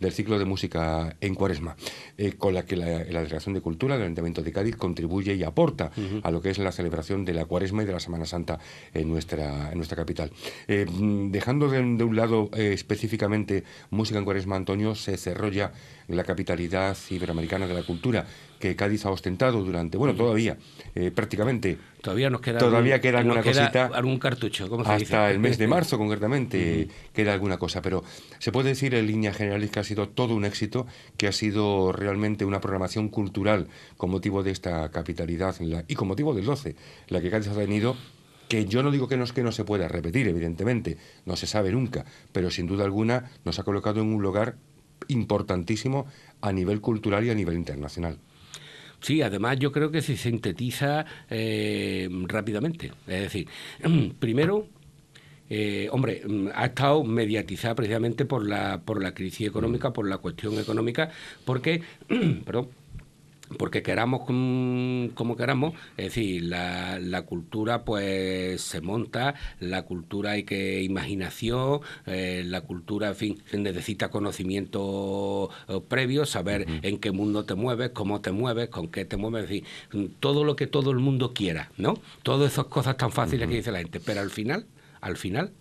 del ciclo de música en Cuaresma, eh, con la que la, Delegación de Cultura del Ayuntamiento de Cádiz contribuye y aporta a lo que es la celebración de la Cuaresma y de la Semana Santa en nuestra, en nuestra capital. Eh, dejando de, un lado eh, específicamente música en Cuaresma, Antonio, se cerró la capitalidad iberoamericana de la cultura que Cádiz ha ostentado durante, bueno, todavía eh, prácticamente. Todavía nos queda, Todavía alguna cosita. Algún cartucho, Hasta el mes de marzo, concretamente, queda alguna cosa. Pero se puede decir en línea general que ha sido todo un éxito, que ha sido realmente una programación cultural con motivo de esta capitalidad y con motivo del 12, la que Cádiz ha tenido que yo no digo que no que no se pueda repetir, evidentemente, no se sabe nunca, pero sin duda alguna nos ha colocado en un lugar importantísimo a nivel cultural y a nivel internacional. Sí, además yo creo que se sintetiza eh, rápidamente. Es decir, primero, eh, hombre, mm, ha estado mediatizada precisamente por la, por la crisis económica, mm. por la cuestión económica, porque, perdón, porque queramos como queramos, es decir, la, la, cultura pues se monta, la cultura hay que imaginación, eh, la cultura, en fin, necesita conocimiento eh, previo, saber en qué mundo te mueves, cómo te mueves, con qué te mueves, es todo lo que todo el mundo quiera, ¿no? Todas esas cosas tan fáciles que dice la gente, pero al final, al final,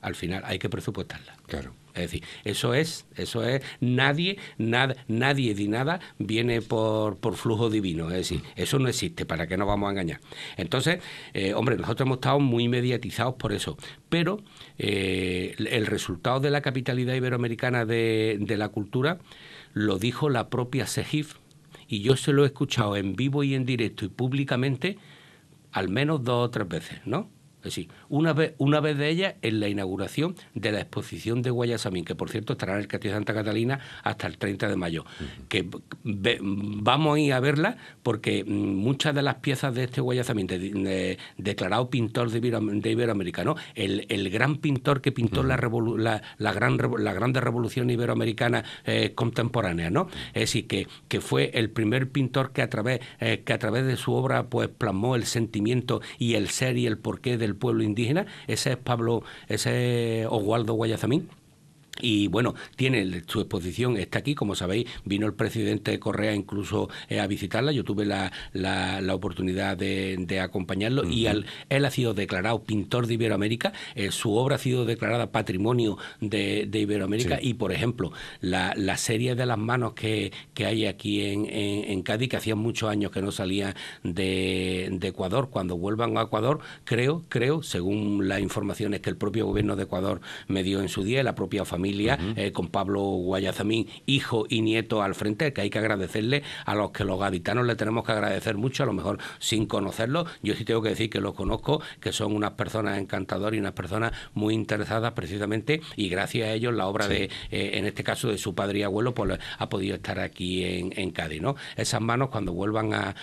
al final hay que presupuestarlas. Claro. Es decir, eso es, eso es, nadie, nada, nadie ni nada viene por, flujo divino, es decir, eso no existe, ¿para qué nos vamos a engañar? Entonces, eh, hombre, nosotros hemos estado muy mediatizados por eso, pero eh, el resultado de la capitalidad iberoamericana de, de la cultura lo dijo la propia SEGIF y yo se lo he escuchado en vivo y en directo y públicamente al menos dos o tres veces, ¿no? Es decir, una vez, una vez de ella en la inauguración de la exposición de Guayasamín, que por cierto estará en el Castillo de Santa Catalina hasta el 30 de mayo. Que vamos a ir a verla porque mm, muchas de las piezas de este Guayasamín, declarado pintor de, iberoamericano, el, gran pintor que pintó la, la, gran, la grande revolución iberoamericana eh, contemporánea, ¿no? Es decir, que, que fue el primer pintor que a través, eh, que a través de su obra pues plasmó el sentimiento y el ser y el porqué del pueblo indígena, ese es Pablo, ese es Oswaldo Guayazamín y bueno, tiene su exposición, está aquí, como sabéis, vino el presidente Correa incluso eh, a visitarla, yo tuve la, la, oportunidad de, acompañarlo y él ha sido declarado pintor de Iberoamérica, eh, su obra ha sido declarada patrimonio de, Iberoamérica y, por ejemplo, la, la, serie de las manos que, hay aquí en, en, Cádiz, que hacían muchos años que no salía de, de Ecuador, cuando vuelvan a Ecuador, creo, creo, según las informaciones que el propio gobierno de Ecuador me dio en su día, la propia familia, eh, con Pablo Guayazamín, hijo y nieto al frente, que hay que agradecerle a los que los gaditanos le tenemos que agradecer mucho, a lo mejor sin conocerlo Yo sí tengo que decir que los conozco, que son unas personas encantadoras y unas personas muy interesadas precisamente, y gracias a ellos la obra de, eh, en este caso, de su padre y abuelo, pues ha podido estar aquí en, en Cádiz. ¿no? Esas manos, cuando vuelvan a,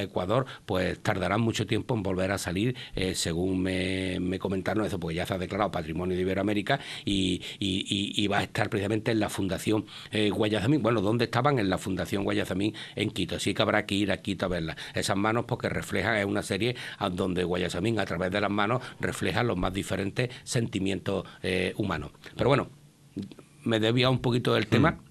Ecuador, pues tardarán mucho tiempo en volver a salir, eh, según me, comentaron eso, porque ya se ha declarado Patrimonio de Iberoamérica y y, va a estar precisamente en la Fundación eh, Guayasamín... Bueno, ¿dónde estaban? En la Fundación Guayazamín en Quito. Así que habrá que ir a Quito a verla. Esas manos porque reflejan, es una serie donde Guayasamín a través de las manos refleja los más diferentes sentimientos eh, humanos. Pero bueno, me debía un poquito del tema. Mm.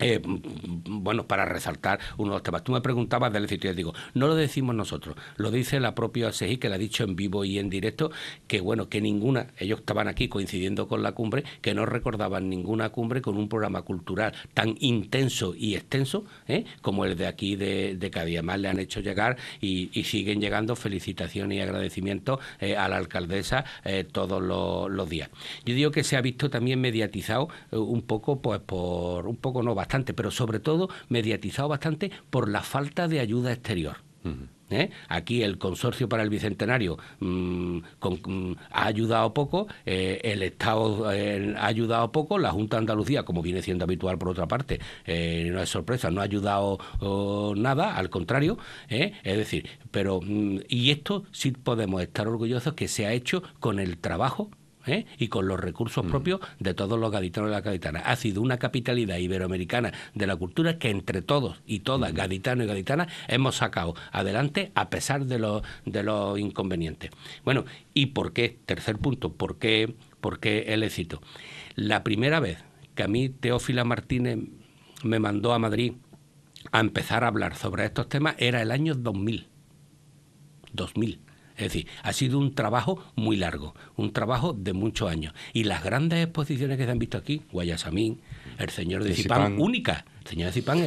Eh, bueno, para resaltar uno de los temas. Tú me preguntabas del éxito, y digo, no lo decimos nosotros, lo dice la propia SEGI... que la ha dicho en vivo y en directo, que bueno, que ninguna, ellos estaban aquí coincidiendo con la cumbre, que no recordaban ninguna cumbre con un programa cultural tan intenso y extenso ¿eh? como el de aquí de, de Cádiz. Además, le han hecho llegar y, siguen llegando felicitaciones y agradecimientos eh, a la alcaldesa todos los, los, días. Yo digo que se ha visto también mediatizado un poco, pues por un poco no bastante pero sobre todo mediatizado bastante por la falta de ayuda exterior. ¿Eh? Aquí el Consorcio para el Bicentenario mm, mm, ha ayudado poco, eh, el Estado eh, ha ayudado poco, la Junta de Andalucía, como viene siendo habitual por otra parte, no es sorpresa, no ha ayudado oh, nada, al contrario, es decir, pero mm, y esto sí podemos estar orgullosos que se ha hecho con el trabajo ¿eh? y con los recursos mm. propios de todos los gaditanos y las gaditanas. Ha sido una capitalidad iberoamericana de la cultura que entre todos y todas, mm. gaditanos y gaditanas, hemos sacado adelante a pesar de los, inconvenientes. Bueno, ¿y por qué? Tercer punto, ¿por qué, por qué el éxito? La primera vez que a mí Teófila Martínez me mandó a Madrid a empezar a hablar sobre estos temas era el año 2000. 2000. Es decir, ha sido un trabajo muy largo, un trabajo de muchos años. Y las grandes exposiciones que se han visto aquí, Guayasamín, El Señor de, Cipán, únicas, Señora Cipán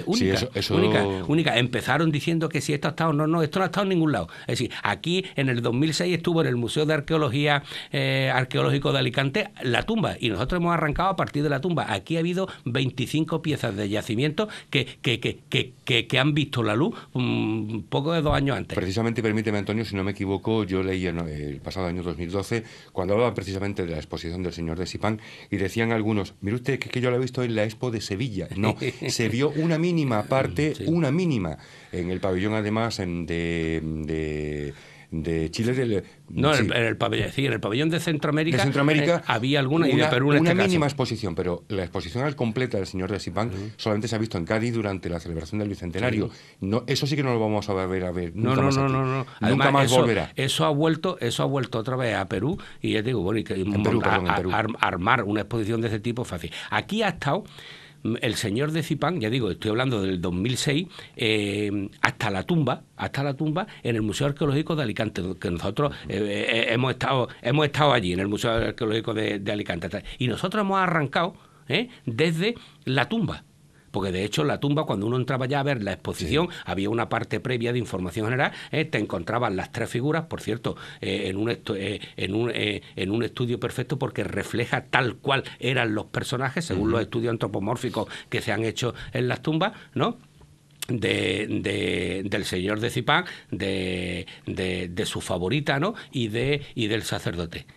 es única, única, Empezaron diciendo que si esto ha estado, no, no, esto no ha estado en ningún lado. Es decir, aquí en el 2006 estuvo en el Museo de Arqueología eh, Arqueológico de Alicante la tumba y nosotros hemos arrancado a partir de la tumba. Aquí ha habido 25 piezas de yacimiento que, que, han visto la luz un mm, poco de dos años antes. Precisamente, permíteme Antonio, si no me equivoco, yo leí el pasado año 2012 cuando hablaban precisamente de la exposición del señor de Cipán y decían algunos, mire usted que, yo la he visto en la expo de Sevilla. No, se vio una mínima parte, una mínima, en el pabellón además en de, Chile no en, el, pabellón, en el pabellón de Centroamérica, Centroamérica eh, había alguna una, y de Perú este una mínima exposición pero la exposición al completa del señor de Sipán solamente se ha visto en Cádiz durante la celebración del bicentenario no eso sí que no lo vamos a ver a ver no no, no, no, nunca más volverá eso ha vuelto eso ha vuelto otra vez a Perú y ya digo bueno y que, Perú, en armar una exposición de ese tipo es fácil aquí ha estado el señor de Cipán, ya digo, estoy hablando del 2006, eh, hasta la tumba, hasta la tumba en el Museo Arqueológico de Alicante, que nosotros eh, eh, hemos, estado, hemos estado allí, en el Museo Arqueológico de Alicante, y nosotros hemos arrancado desde la tumba porque de hecho la tumba, cuando uno entraba ya a ver la exposición, había una parte previa de información general, eh, te encontraban las tres figuras, por cierto, eh, en, un eh, en, un, estudio perfecto porque refleja tal cual eran los personajes, según los estudios antropomórficos que se han hecho en las tumbas, ¿no? De, del señor de Zipán, de, su favorita, ¿no? Y, de, y del sacerdote.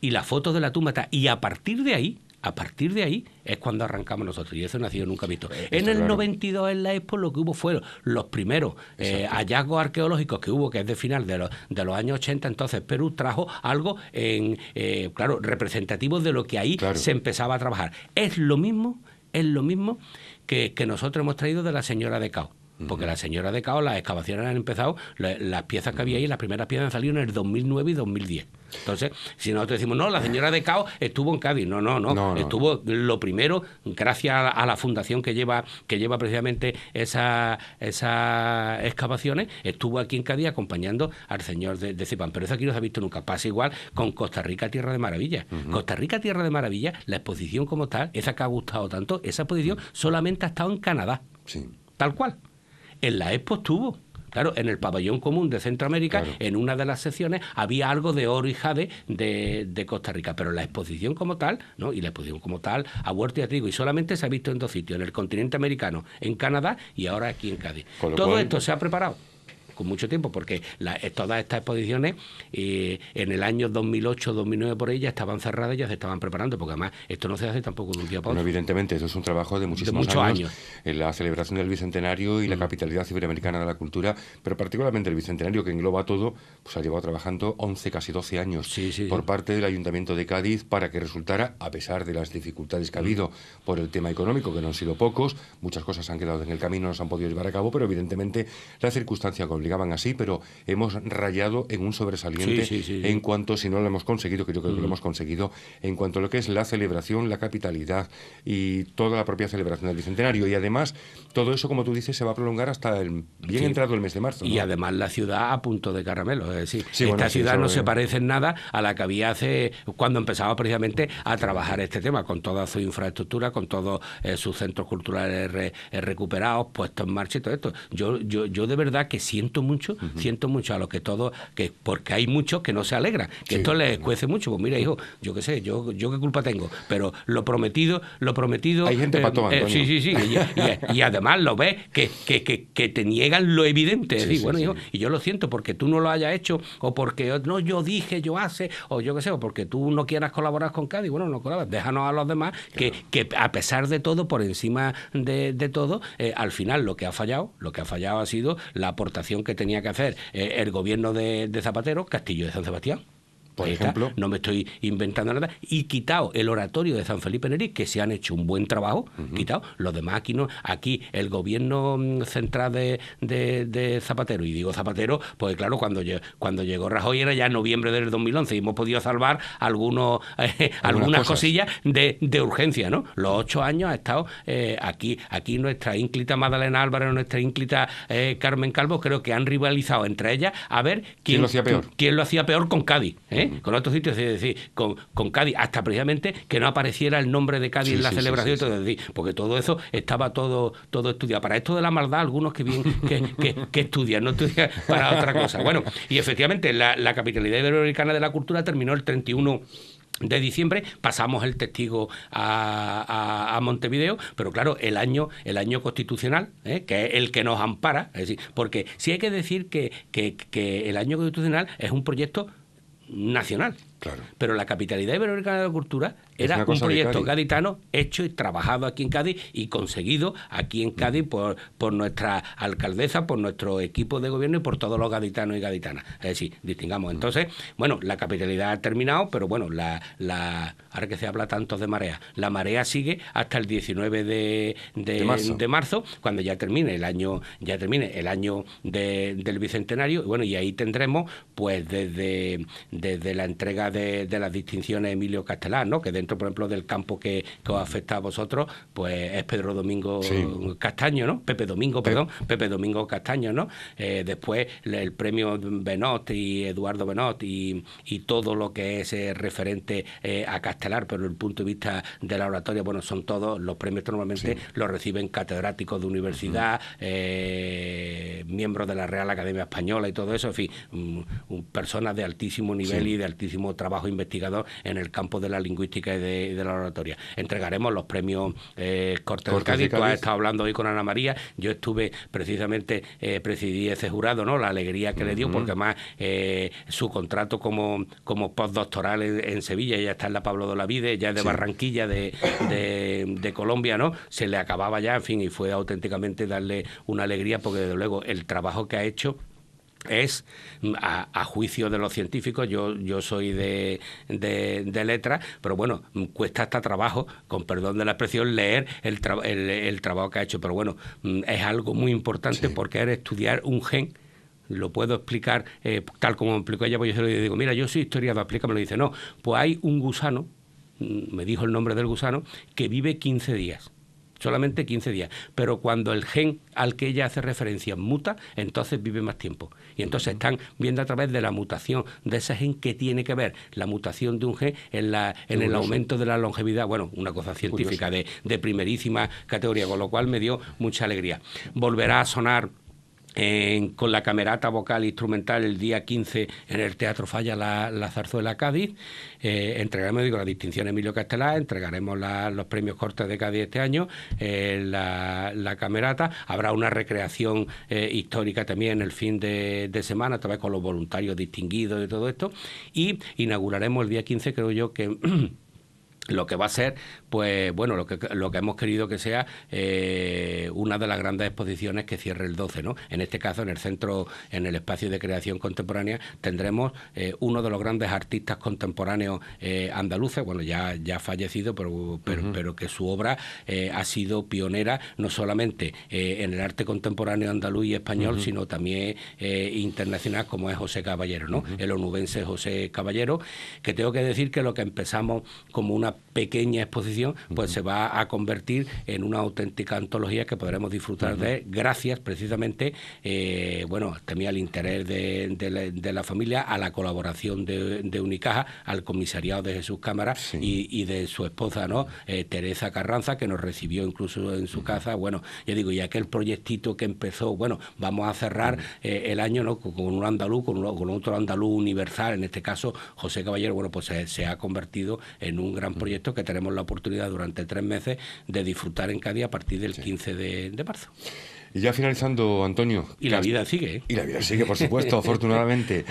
Y la foto de la tumba está. Y a partir de ahí, a partir de ahí es cuando arrancamos nosotros y eso no ha sido nunca visto. en el 92 en la Expo lo que hubo fueron los primeros eh, hallazgos arqueológicos que hubo, que es de final de los, de los años 80, entonces Perú trajo algo en, eh, claro, representativo de lo que ahí se empezaba a trabajar. Es lo mismo, es lo mismo que, que nosotros hemos traído de la señora de Cao porque la señora de Cao, las excavaciones han empezado, las piezas que había ahí, las primeras piezas han salido en el 2009 y 2010. Entonces, si nosotros decimos, no, la señora de Caos estuvo en Cádiz, no, no, no, estuvo lo primero, gracias a la, fundación que lleva, que lleva precisamente esas excavaciones, estuvo aquí en Cádiz acompañando al señor de, Cipán, pero eso aquí no se ha visto nunca, pasa igual con Costa Rica, Tierra de Maravillas. Costa Rica, Tierra de Maravilla, la exposición como tal, esa que ha gustado tanto, esa exposición solamente ha estado en Canadá, tal cual. En la Expo estuvo Claro, en el pabellón común de Centroamérica, en una de las secciones, había algo de oro y jade de, Costa Rica, pero la exposición como tal, ¿no? Y la exposición como tal a huerto y a trigo, y solamente se ha visto en dos sitios, en el continente americano, en Canadá y ahora aquí en Cádiz. Todo esto se ha preparado con mucho tiempo, porque eh, todas estas exposiciones eh, en el año 2008, 2009 por ahí estaban cerradas, ya se estaban preparando, porque además esto no se hace tampoco de un día para otro. Bueno, evidentemente, eso es un trabajo de muchísimos años, En la celebración del Bicentenario y la capitalidad ciberamericana de la cultura, pero particularmente el Bicentenario, que engloba todo, pues ha llevado trabajando 11, casi 12 años por parte del Ayuntamiento de Cádiz para que resultara, a pesar de las dificultades que ha habido por el tema económico, que no han sido pocos, muchas cosas han quedado en el camino, no se han podido llevar a cabo, pero evidentemente la circunstancia con llegaban así, pero hemos rayado en un sobresaliente en cuanto, si no lo hemos conseguido, que yo creo que lo hemos conseguido, en cuanto a lo que es la celebración, la capitalidad y toda la propia celebración del Bicentenario. Y además, todo eso, como tú dices, se va a prolongar hasta el bien entrado el mes de marzo. Y además la ciudad a punto de caramelo, es decir, esta ciudad no se parece en nada a la que había hace cuando empezaba precisamente a trabajar este tema, con toda su infraestructura, con todos eh, sus centros culturales eh, recuperados, puestos en marcha y todo esto. Yo, yo, yo de verdad que siento mucho, siento mucho a los que todos, que, porque hay muchos que no se alegran, que esto les cuece mucho. Pues mira, hijo, yo qué sé, yo, yo qué culpa tengo, pero lo prometido, lo prometido. Hay gente para eh, tomar. Eh, sí, sí, sí. y, además lo ves que, te niegan lo evidente. bueno, hijo, y yo lo siento porque tú no lo hayas hecho, o porque no, yo dije, yo hace, o yo qué sé, o porque tú no quieras colaborar con Cádiz, bueno, no colaboras, déjanos a los demás, que, a pesar de todo, por encima de, todo, eh, al final lo que ha fallado, lo que ha fallado ha sido la aportación que tenía que hacer eh, el gobierno de, Zapatero, Castillo de San Sebastián por ejemplo. No me estoy inventando nada. Y quitado el oratorio de San Felipe Neri, que se han hecho un buen trabajo, quitado los demás aquí Aquí el gobierno mm, central de, de, Zapatero, y digo Zapatero, pues claro, cuando, cuando llegó Rajoy era ya noviembre del 2011 y hemos podido salvar algunos, eh, algunas, cosillas de, de, urgencia, ¿no? Los ocho años ha estado eh, aquí, aquí nuestra ínclita Madalena Álvarez, nuestra ínclita eh, Carmen Calvo, creo que han rivalizado entre ellas a ver quién, lo hacía peor. lo hacía peor con Cádiz. ¿eh? con otros sitios, es decir, con, Cádiz, hasta precisamente que no apareciera el nombre de Cádiz en la celebración, porque todo eso estaba todo, todo estudiado. Para esto de la maldad, algunos que bien que, estudian, no estudian para otra cosa. Bueno, y efectivamente, la, capitalidad iberoamericana de la cultura terminó el 31 de diciembre pasamos el testigo a, a, Montevideo, pero claro, el año, el año constitucional, ¿eh? que es el que nos ampara, es decir, porque sí hay que decir que, que el año constitucional es un proyecto nacional. Pero la capitalidad iberoamericana de la cultura era un proyecto gaditano hecho y trabajado aquí en Cádiz y conseguido aquí en Cádiz mm. por, por nuestra alcaldesa, por nuestro equipo de gobierno y por todos los gaditanos y gaditanas. Es decir, distingamos. Mm. Entonces, bueno, la capitalidad ha terminado, pero bueno, la, ahora que se habla tanto de marea, la marea sigue hasta el 19 de, marzo. cuando ya termine el año, ya termine el año del bicentenario. Y bueno, y ahí tendremos, pues, desde, desde la entrega de, las distinciones Emilio Castelar ¿no? que dentro, por ejemplo, del campo que, os afecta a vosotros, pues es Pedro Domingo Castaño, ¿no? Pepe Domingo, perdón, Pepe Domingo Castaño, ¿no? Eh, después el premio Benot y Eduardo Benot y, todo lo que es eh, referente eh, a Castelar, pero el punto de vista de la oratoria, bueno, son todos, los premios normalmente los reciben catedráticos de universidad, miembros de la Real Academia Española y todo eso, en fin, mm, mm, personas de altísimo nivel y de altísimo trabajo investigador en el campo de la lingüística y de, la oratoria. Entregaremos los premios eh, Cortes, Cádiz. has estado hablando hoy con Ana María. Yo estuve precisamente, eh, presidí ese jurado, ¿no? La alegría que le dio, porque además eh, su contrato como, como postdoctoral en, Sevilla, ...ya está en la Pablo de la Vida, ya es de Barranquilla, de, Colombia, ¿no? Se le acababa ya, en fin, y fue auténticamente darle una alegría, porque desde luego el trabajo que ha hecho es a, juicio de los científicos, yo, soy de, de, letras, pero bueno, cuesta hasta trabajo, con perdón de la expresión, leer el, el, trabajo que ha hecho, pero bueno, mm, es algo muy importante porque era estudiar un gen lo puedo explicar eh, tal como me explicó ella, pues yo se lo digo, mira, yo soy historiador, explícame, lo dice, no, pues hay un gusano, mm, me dijo el nombre del gusano, que vive 15 días solamente 15 días. Pero cuando el gen al que ella hace referencia muta, entonces vive más tiempo. Y entonces están viendo a través de la mutación de ese gen que tiene que ver la mutación de un gen en, la, en el aumento de la longevidad. Bueno, una cosa científica de, de primerísima categoría, con lo cual me dio mucha alegría. Volverá a sonar con la camerata vocal instrumental el día 15 en el Teatro Falla la, Zarzuela Cádiz. Eh, entregaremos digo, la distinción Emilio Castelar, entregaremos los premios cortes de Cádiz este año, eh, la, camerata. Habrá una recreación eh, histórica también el fin de, semana, a vez con los voluntarios distinguidos y todo esto. Y inauguraremos el día 15, creo yo que... lo que va a ser pues bueno, lo que, lo que hemos querido que sea eh, una de las grandes exposiciones que cierre el 12, ¿no? En este caso, en el centro, en el espacio de creación contemporánea, tendremos eh, uno de los grandes artistas contemporáneos eh, andaluces, bueno, ya, ya fallecido, pero, que su obra ha sido pionera no solamente en el arte contemporáneo andaluz y español, sino también internacional, como es José Caballero, ¿no? El onubense José Caballero, que tengo que decir que lo que empezamos como una pequeña exposición pues se va a convertir en una auténtica antología que podremos disfrutar de gracias precisamente, eh, bueno, también al interés de, la, familia, a la colaboración de, Unicaja, al comisariado de Jesús Cámara y, de su esposa, ¿no? Eh, Teresa Carranza, que nos recibió incluso en su casa, bueno, yo digo, y aquel proyectito que empezó, bueno, vamos a cerrar eh, el año, ¿no? Con un andaluz, con, otro andaluz universal, en este caso José Caballero, bueno, pues se ha convertido en un gran proyecto que tenemos la oportunidad durante tres meses de disfrutar en Cádiz a partir del 15 de, de marzo. Y ya finalizando, Antonio. Y la vida sigue. ¿eh? Y la vida sigue, por supuesto, afortunadamente.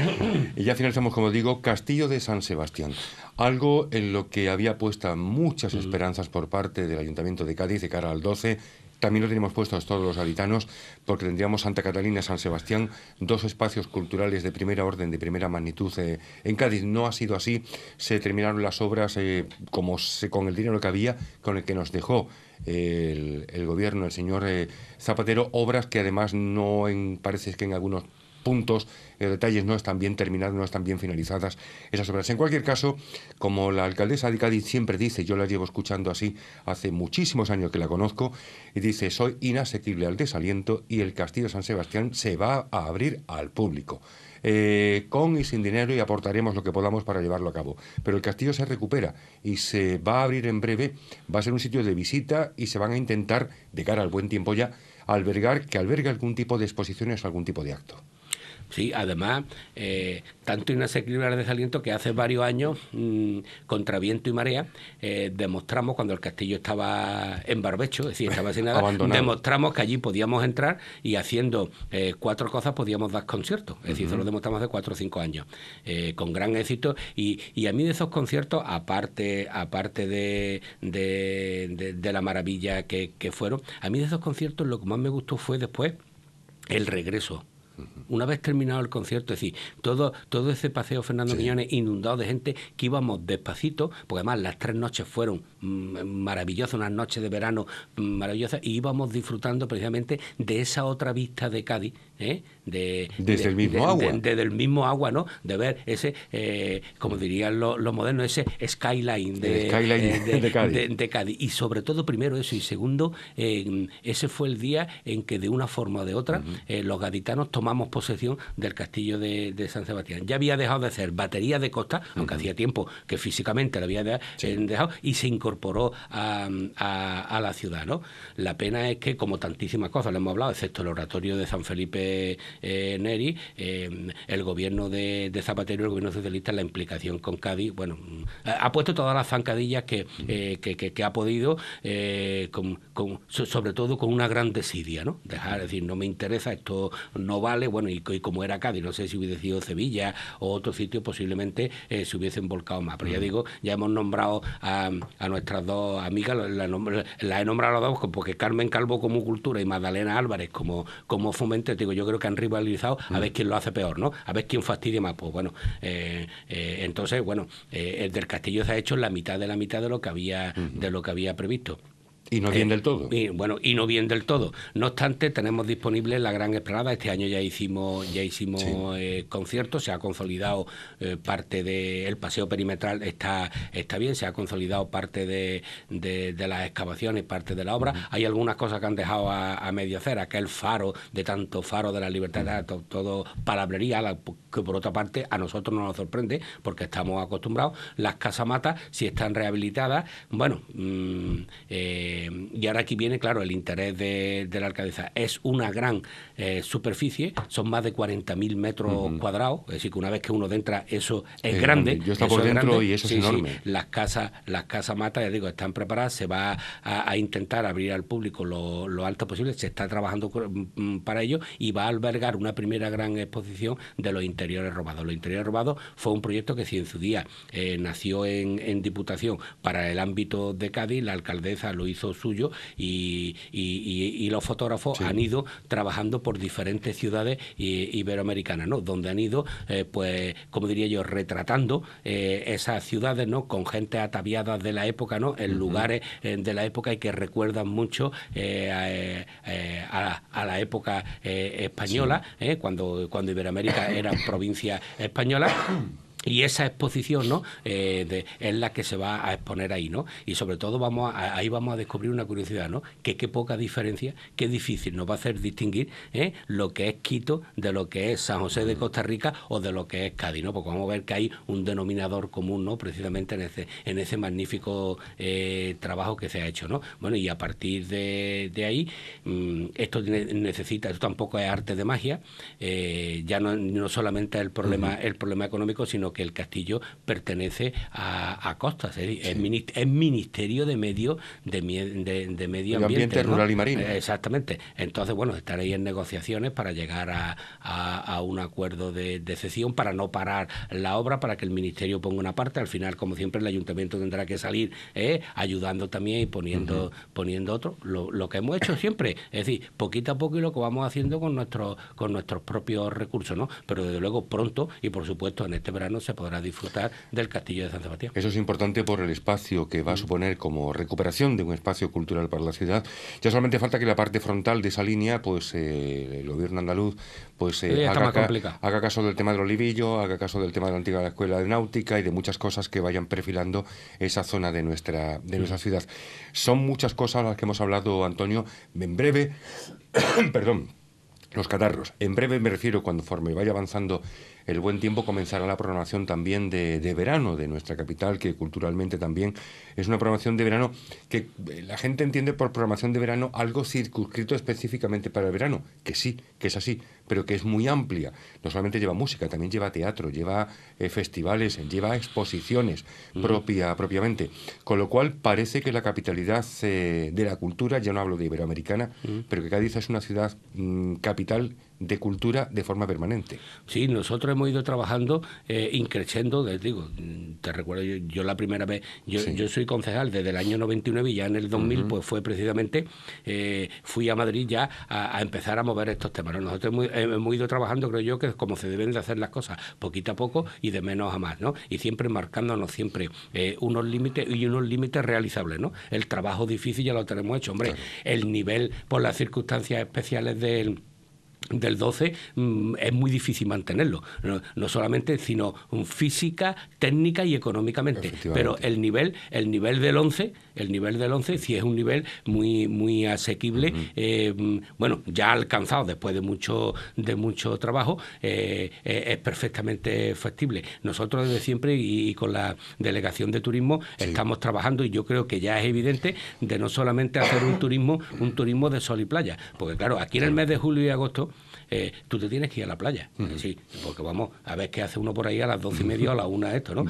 Y ya finalizamos, como digo, Castillo de San Sebastián. Algo en lo que había puesta muchas mm. esperanzas por parte del Ayuntamiento de Cádiz de cara al 12 también lo tenemos puestos todos los habitanos porque tendríamos Santa Catalina, San Sebastián, dos espacios culturales de primera orden, de primera magnitud eh, en Cádiz. No ha sido así, se terminaron las obras eh, como con el dinero que había, con el que nos dejó el, gobierno, el señor eh, Zapatero, obras que además no en, parece que en algunos puntos los detalles no están bien terminados, no están bien finalizadas esas obras. En cualquier caso, como la alcaldesa de Cádiz siempre dice, yo la llevo escuchando así hace muchísimos años que la conozco, y dice, soy inasequible al desaliento y el Castillo de San Sebastián se va a abrir al público. Eh, con y sin dinero y aportaremos lo que podamos para llevarlo a cabo. Pero el castillo se recupera y se va a abrir en breve, va a ser un sitio de visita y se van a intentar, de cara al buen tiempo ya, albergar que albergue algún tipo de exposiciones, algún tipo de acto. Sí, además, eh, tanto inasequible de desaliento que hace varios años, mm, contra viento y marea, eh, demostramos cuando el castillo estaba en barbecho, es decir, estaba sin nada, demostramos que allí podíamos entrar y haciendo eh, cuatro cosas podíamos dar conciertos. Es decir, eso lo demostramos hace cuatro o cinco años, eh, con gran éxito. Y, y, a mí de esos conciertos, aparte, aparte de, la maravilla que, que fueron, a mí de esos conciertos lo que más me gustó fue después el regreso una vez terminado el concierto, es decir, todo, todo ese paseo Fernando Miñones inundado de gente que íbamos despacito, porque además las tres noches fueron Mm, maravillosa, una noche de verano mm, maravillosa, y íbamos disfrutando precisamente de esa otra vista de Cádiz, ¿eh? desde el mismo agua. desde el mismo agua, ¿no? De ver ese, eh, como dirían los modernos, ese skyline, eh, de, Cádiz. Y sobre todo, primero eso, y segundo, ese fue el día en que de una forma o de otra los gaditanos tomamos posesión del castillo de, San Sebastián. Ya había dejado de hacer batería de costa, aunque hacía tiempo que físicamente lo había dejado, dejado y se incorporó incorporó a, la ciudad. ¿no? La pena es que, como tantísimas cosas, le hemos hablado, excepto el oratorio de San Felipe eh, Neri, eh, el gobierno de, de, Zapatero, el gobierno socialista, la implicación con Cádiz, bueno, ha puesto todas las zancadillas que, eh, ha podido, sobre todo con una gran desidia, ¿no? Dejar, decir, no me interesa, esto no vale, bueno, y, como era Cádiz, no sé si hubiese sido Sevilla o otro sitio, posiblemente se hubiesen volcado más. Pero ya digo, ya hemos nombrado a, a nuestras dos amigas, las he nombrado a las dos, porque Carmen Calvo como cultura y Magdalena Álvarez como, como fomente, digo, yo creo que han rivalizado a mm. ver quién lo hace peor, ¿no? A ver quién fastidia más. Pues bueno, eh, eh, entonces, bueno, eh, el del Castillo se ha hecho la mitad de la mitad de lo que había, de lo que había previsto. Y no bien eh, del todo. bueno, y no bien del todo. No obstante, tenemos disponible la Gran esperada. Este año ya hicimos ya hicimos eh, conciertos, se ha consolidado eh, parte del el paseo perimetral, está, está bien, se ha consolidado parte de, de, las excavaciones, parte de la obra. Hay algunas cosas que han dejado a, medio hacer, aquel faro de tanto faro de la libertad, todo, todo palabrería, la por otra parte a nosotros no nos sorprende porque estamos acostumbrados. Las casamatas, si están rehabilitadas, bueno, mm, eh, y ahora aquí viene, claro, el interés de, la alcaldesa. Es una gran eh, superficie, son más de 40.000 metros cuadrados, es decir, que una vez que uno entra, eso es grande. Yo estoy por dentro y eso es enorme. las casas, las casamatas, ya digo, están preparadas, se va a, intentar abrir al público lo, lo alto posible, se está trabajando mm, mm, para ello y va a albergar una primera gran exposición de los intereses interiores robados. Los interiores robados fue un proyecto que si en su día eh, nació en, en, Diputación para el ámbito de Cádiz, la alcaldesa lo hizo suyo y, los fotógrafos han ido trabajando por diferentes ciudades iberoamericanas, ¿no? Donde han ido, eh, pues, como diría yo, retratando eh, esas ciudades, ¿no? Con gente ataviada de la época, ¿no? En lugares de la época y que recuerdan mucho a, la época española, cuando, cuando Iberoamérica era provincia española y esa exposición ¿no? Eh, es la que se va a exponer ahí, ¿no? Y sobre todo vamos ahí vamos a descubrir una curiosidad, ¿no? Que qué poca diferencia, qué difícil nos va a hacer distinguir ¿eh? lo que es Quito de lo que es San José de mm. Costa Rica o de lo que es Cádiz, ¿no? Porque vamos a ver que hay un denominador común, ¿no? Precisamente en ese, en ese magnífico eh, trabajo que se ha hecho, ¿no? Bueno, y a partir de, ahí, mm, esto necesita, esto tampoco es arte de magia, ya no, no solamente el problema, el problema económico, sino que el castillo pertenece a, Costas, es, Ministerio de Medio, de, medio Ambiente, ambiente Rural y Marino. Exactamente. Entonces, bueno, estaréis en negociaciones para llegar a, un acuerdo de, cesión, para no parar la obra, para que el Ministerio ponga una parte. Al final, como siempre, el Ayuntamiento tendrá que salir eh, ayudando también y poniendo, poniendo otro. Lo, que hemos hecho siempre, es decir, poquito a poco y lo que vamos haciendo con, con nuestros propios recursos, ¿no? Pero desde luego pronto y, por supuesto, en este verano se podrá disfrutar del Castillo de San Sebastián. Eso es importante por el espacio que va a mm. suponer como recuperación de un espacio cultural para la ciudad. Ya solamente falta que la parte frontal de esa línea, pues eh, el gobierno andaluz, pues eh, haga, caso del tema del olivillo, haga caso del tema de la antigua escuela de náutica y de muchas cosas que vayan perfilando esa zona de nuestra, de mm. ciudad. Son muchas cosas las que hemos hablado, Antonio. En breve, perdón, los catarros. En breve me refiero, cuando forme vaya avanzando el buen tiempo comenzará la programación también de, verano de nuestra capital, que culturalmente también es una programación de verano que eh, la gente entiende por programación de verano algo circunscrito específicamente para el verano, que sí, que es así, pero que es muy amplia. No solamente lleva música, también lleva teatro, lleva eh, festivales, lleva exposiciones propia, propiamente. Con lo cual parece que la capitalidad eh, de la cultura, ya no hablo de iberoamericana, pero que Cádiz es una ciudad mm, capital de cultura de forma permanente. Sí, nosotros hemos ido trabajando eh, increciendo, les digo, mm, te recuerdo yo, la primera vez, yo, yo, soy concejal desde el año 99 y ya en el 2000 pues fue precisamente, eh, fui a Madrid ya a, empezar a mover estos temas. Nosotros eh, hemos ido trabajando, creo yo, que es como se deben de hacer las cosas, poquito a poco y de menos a más, ¿no? Y siempre marcándonos siempre eh, unos límites y unos límites realizables, ¿no? El trabajo difícil ya lo tenemos hecho, hombre. El nivel por las circunstancias especiales del del 12 mm, es muy difícil mantenerlo, no, solamente, sino mm, física, técnica y económicamente. Pero el nivel, el nivel del 11, el nivel del 11 si es un nivel muy, muy asequible, eh, mm, bueno, ya alcanzado después de mucho, de mucho trabajo, eh, eh, es perfectamente factible. Nosotros desde siempre y, con la delegación de turismo estamos trabajando y yo creo que ya es evidente de no solamente hacer un turismo, un turismo de sol y playa, porque claro, aquí en el mes de julio y agosto eh, tú te tienes que ir a la playa. Sí, porque vamos, a ver qué hace uno por ahí a las doce y media o a la una esto, ¿no?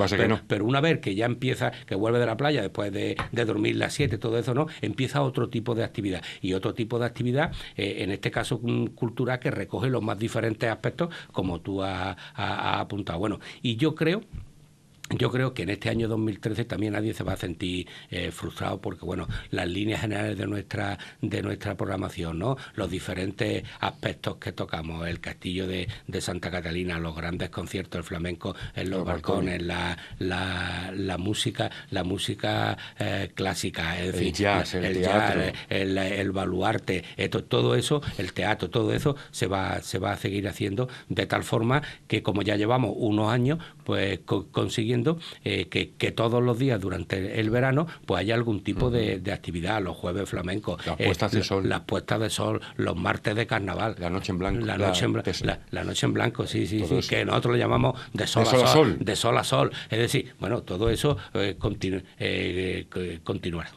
Pero, una vez que ya empieza, que vuelve de la playa después de, de dormir las siete, todo eso, ¿no? Empieza otro tipo de actividad. Y otro tipo de actividad, eh, en este caso mm, cultural, que recoge los más diferentes aspectos, como tú has apuntado. Bueno, y yo creo yo creo que en este año 2013 también nadie se va a sentir eh, frustrado porque bueno las líneas generales de nuestra de nuestra programación no los diferentes aspectos que tocamos el castillo de, Santa Catalina los grandes conciertos el flamenco en los, balcones, La, la, música la música eh, clásica el el, teatro. el, baluarte esto, todo eso el teatro todo eso se va se va a seguir haciendo de tal forma que como ya llevamos unos años pues consiguiendo eh, que, todos los días durante el verano pues haya algún tipo de, actividad, los jueves flamencos, las eh, puestas de sol, las puestas de sol, los martes de carnaval, la noche en blanco, la, noche en, blanco, sí, sí, sí, que nosotros lo llamamos de sol, a sol, de sol a sol, es decir, bueno, todo eso eh, continuará.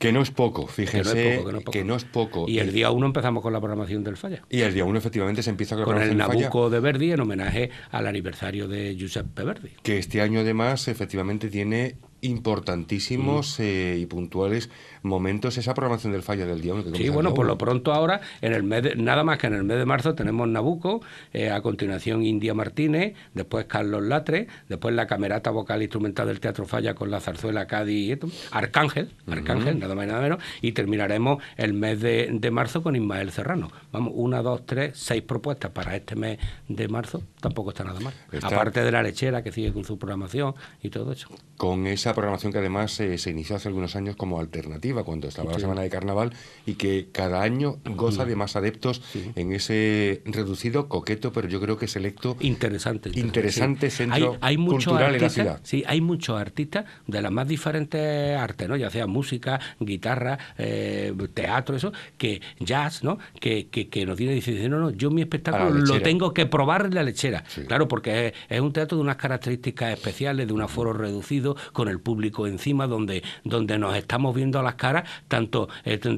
Que no es poco, fíjense que no es poco. Y el día uno empezamos con la programación del Falla. Y el día uno efectivamente se empieza con, el de Verdi en homenaje al aniversario de Giuseppe Verdi. Que este año además efectivamente tiene importantísimos eh, y puntuales momentos esa programación del Falla del día. sí, bueno, por lo pronto ahora, en el mes nada más que en el mes de marzo tenemos Nabuco, eh, a continuación India Martínez, después Carlos Latre, después la camerata vocal instrumental del Teatro Falla con la zarzuela Cádiz y Arcángel, Arcángel, nada más y nada menos, y terminaremos el mes de, marzo con Ismael Serrano. Vamos, una, dos, tres, seis propuestas para este mes de marzo, tampoco está nada mal. Aparte de la lechera que sigue con su programación y todo eso. Con esa programación que además eh, se inició hace algunos años como alternativa cuando estaba la semana de carnaval y que cada año goza de más adeptos en ese reducido, coqueto, pero yo creo que selecto. Interesante. Interesante centro hay, mucho cultural en la ciudad. Sí, hay muchos artistas de las más diferentes artes, ¿no? Ya sea música, guitarra, eh, teatro, eso, que jazz, ¿no? Que, que, nos tiene diciendo, no, no, yo mi espectáculo lo tengo que probar en la lechera. Claro, porque es un teatro de unas características especiales, de un aforo reducido, con el público encima, donde, donde nos estamos viendo las caras, tanto,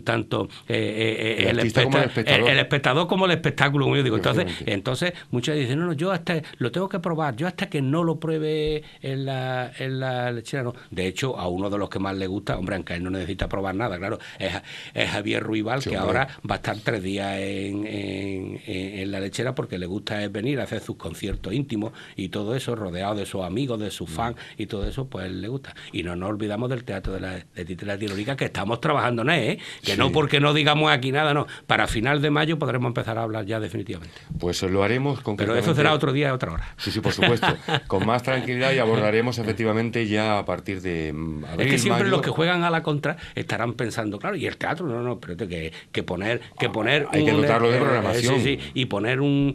tanto el, espectador. como el espectáculo. digo. Entonces, entonces muchos dicen, no, no, yo hasta lo tengo que probar, yo hasta que no lo pruebe en la, en la lechera, no. De hecho, a uno de los que más le gusta, hombre, aunque él no necesita probar nada, claro, es, Javier Ruibal, que ahora va a estar tres días en, en, en la lechera porque le gusta venir a hacer sus conciertos íntimos y todo eso, rodeado de sus amigos, de sus mm. fans y todo eso, pues le gusta. Y no nos olvidamos del Teatro de, la, de que estamos trabajando en él, ¿eh? que no porque no digamos aquí nada, no. Para final de mayo podremos empezar a hablar ya definitivamente. Pues lo haremos con Pero eso será otro día, y otra hora. Sí, sí, por supuesto. con más tranquilidad y abordaremos efectivamente ya a partir de. Mm, abril, es que siempre los que juegan a la contra estarán pensando, claro, y el teatro, no, no, pero que, poner. Que ah, poner hay que dotarlo de eh, programación. sí, sí, y poner un.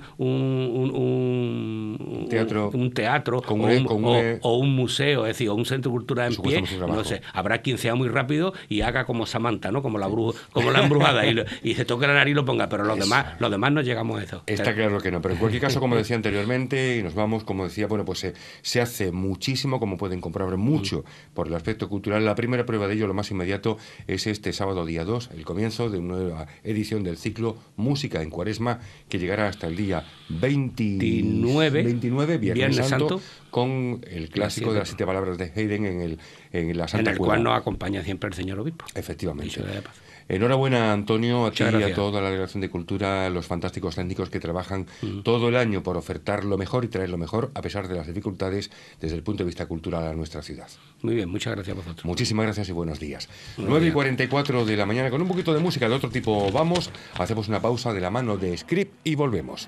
teatro. Un, teatro e, e. o un museo, es decir, o un centro cultural en pie, no sé, habrá quincea muy rápido y haga como Samantha, ¿no? Como la como la embrujada y, se toque la nariz y lo ponga, pero los demás, los demás no llegamos a eso. Está claro que no, pero en cualquier caso, como decía anteriormente, y nos vamos, como decía, bueno, pues se, hace muchísimo, como pueden comprobar, mucho mm. por el aspecto cultural. La primera prueba de ello, lo más inmediato, es este sábado día 2, el comienzo de una nueva edición del ciclo Música en Cuaresma, que llegará hasta el día 29, Viernes, Santo con el clásico de las siete palabras de Hayden en, el, en la Santa En el cual nos acompaña siempre el señor obispo. Efectivamente. Enhorabuena, Antonio, a ti y a toda la Delegación de Cultura, los fantásticos técnicos que trabajan todo el año por ofertar lo mejor y traer lo mejor, a pesar de las dificultades desde el punto de vista cultural a nuestra ciudad. Muy bien, muchas gracias a vosotros. Muchísimas gracias y buenos días. Muy 9 y 44 de la mañana, con un poquito de música de otro tipo, vamos, hacemos una pausa de la mano de Script y volvemos.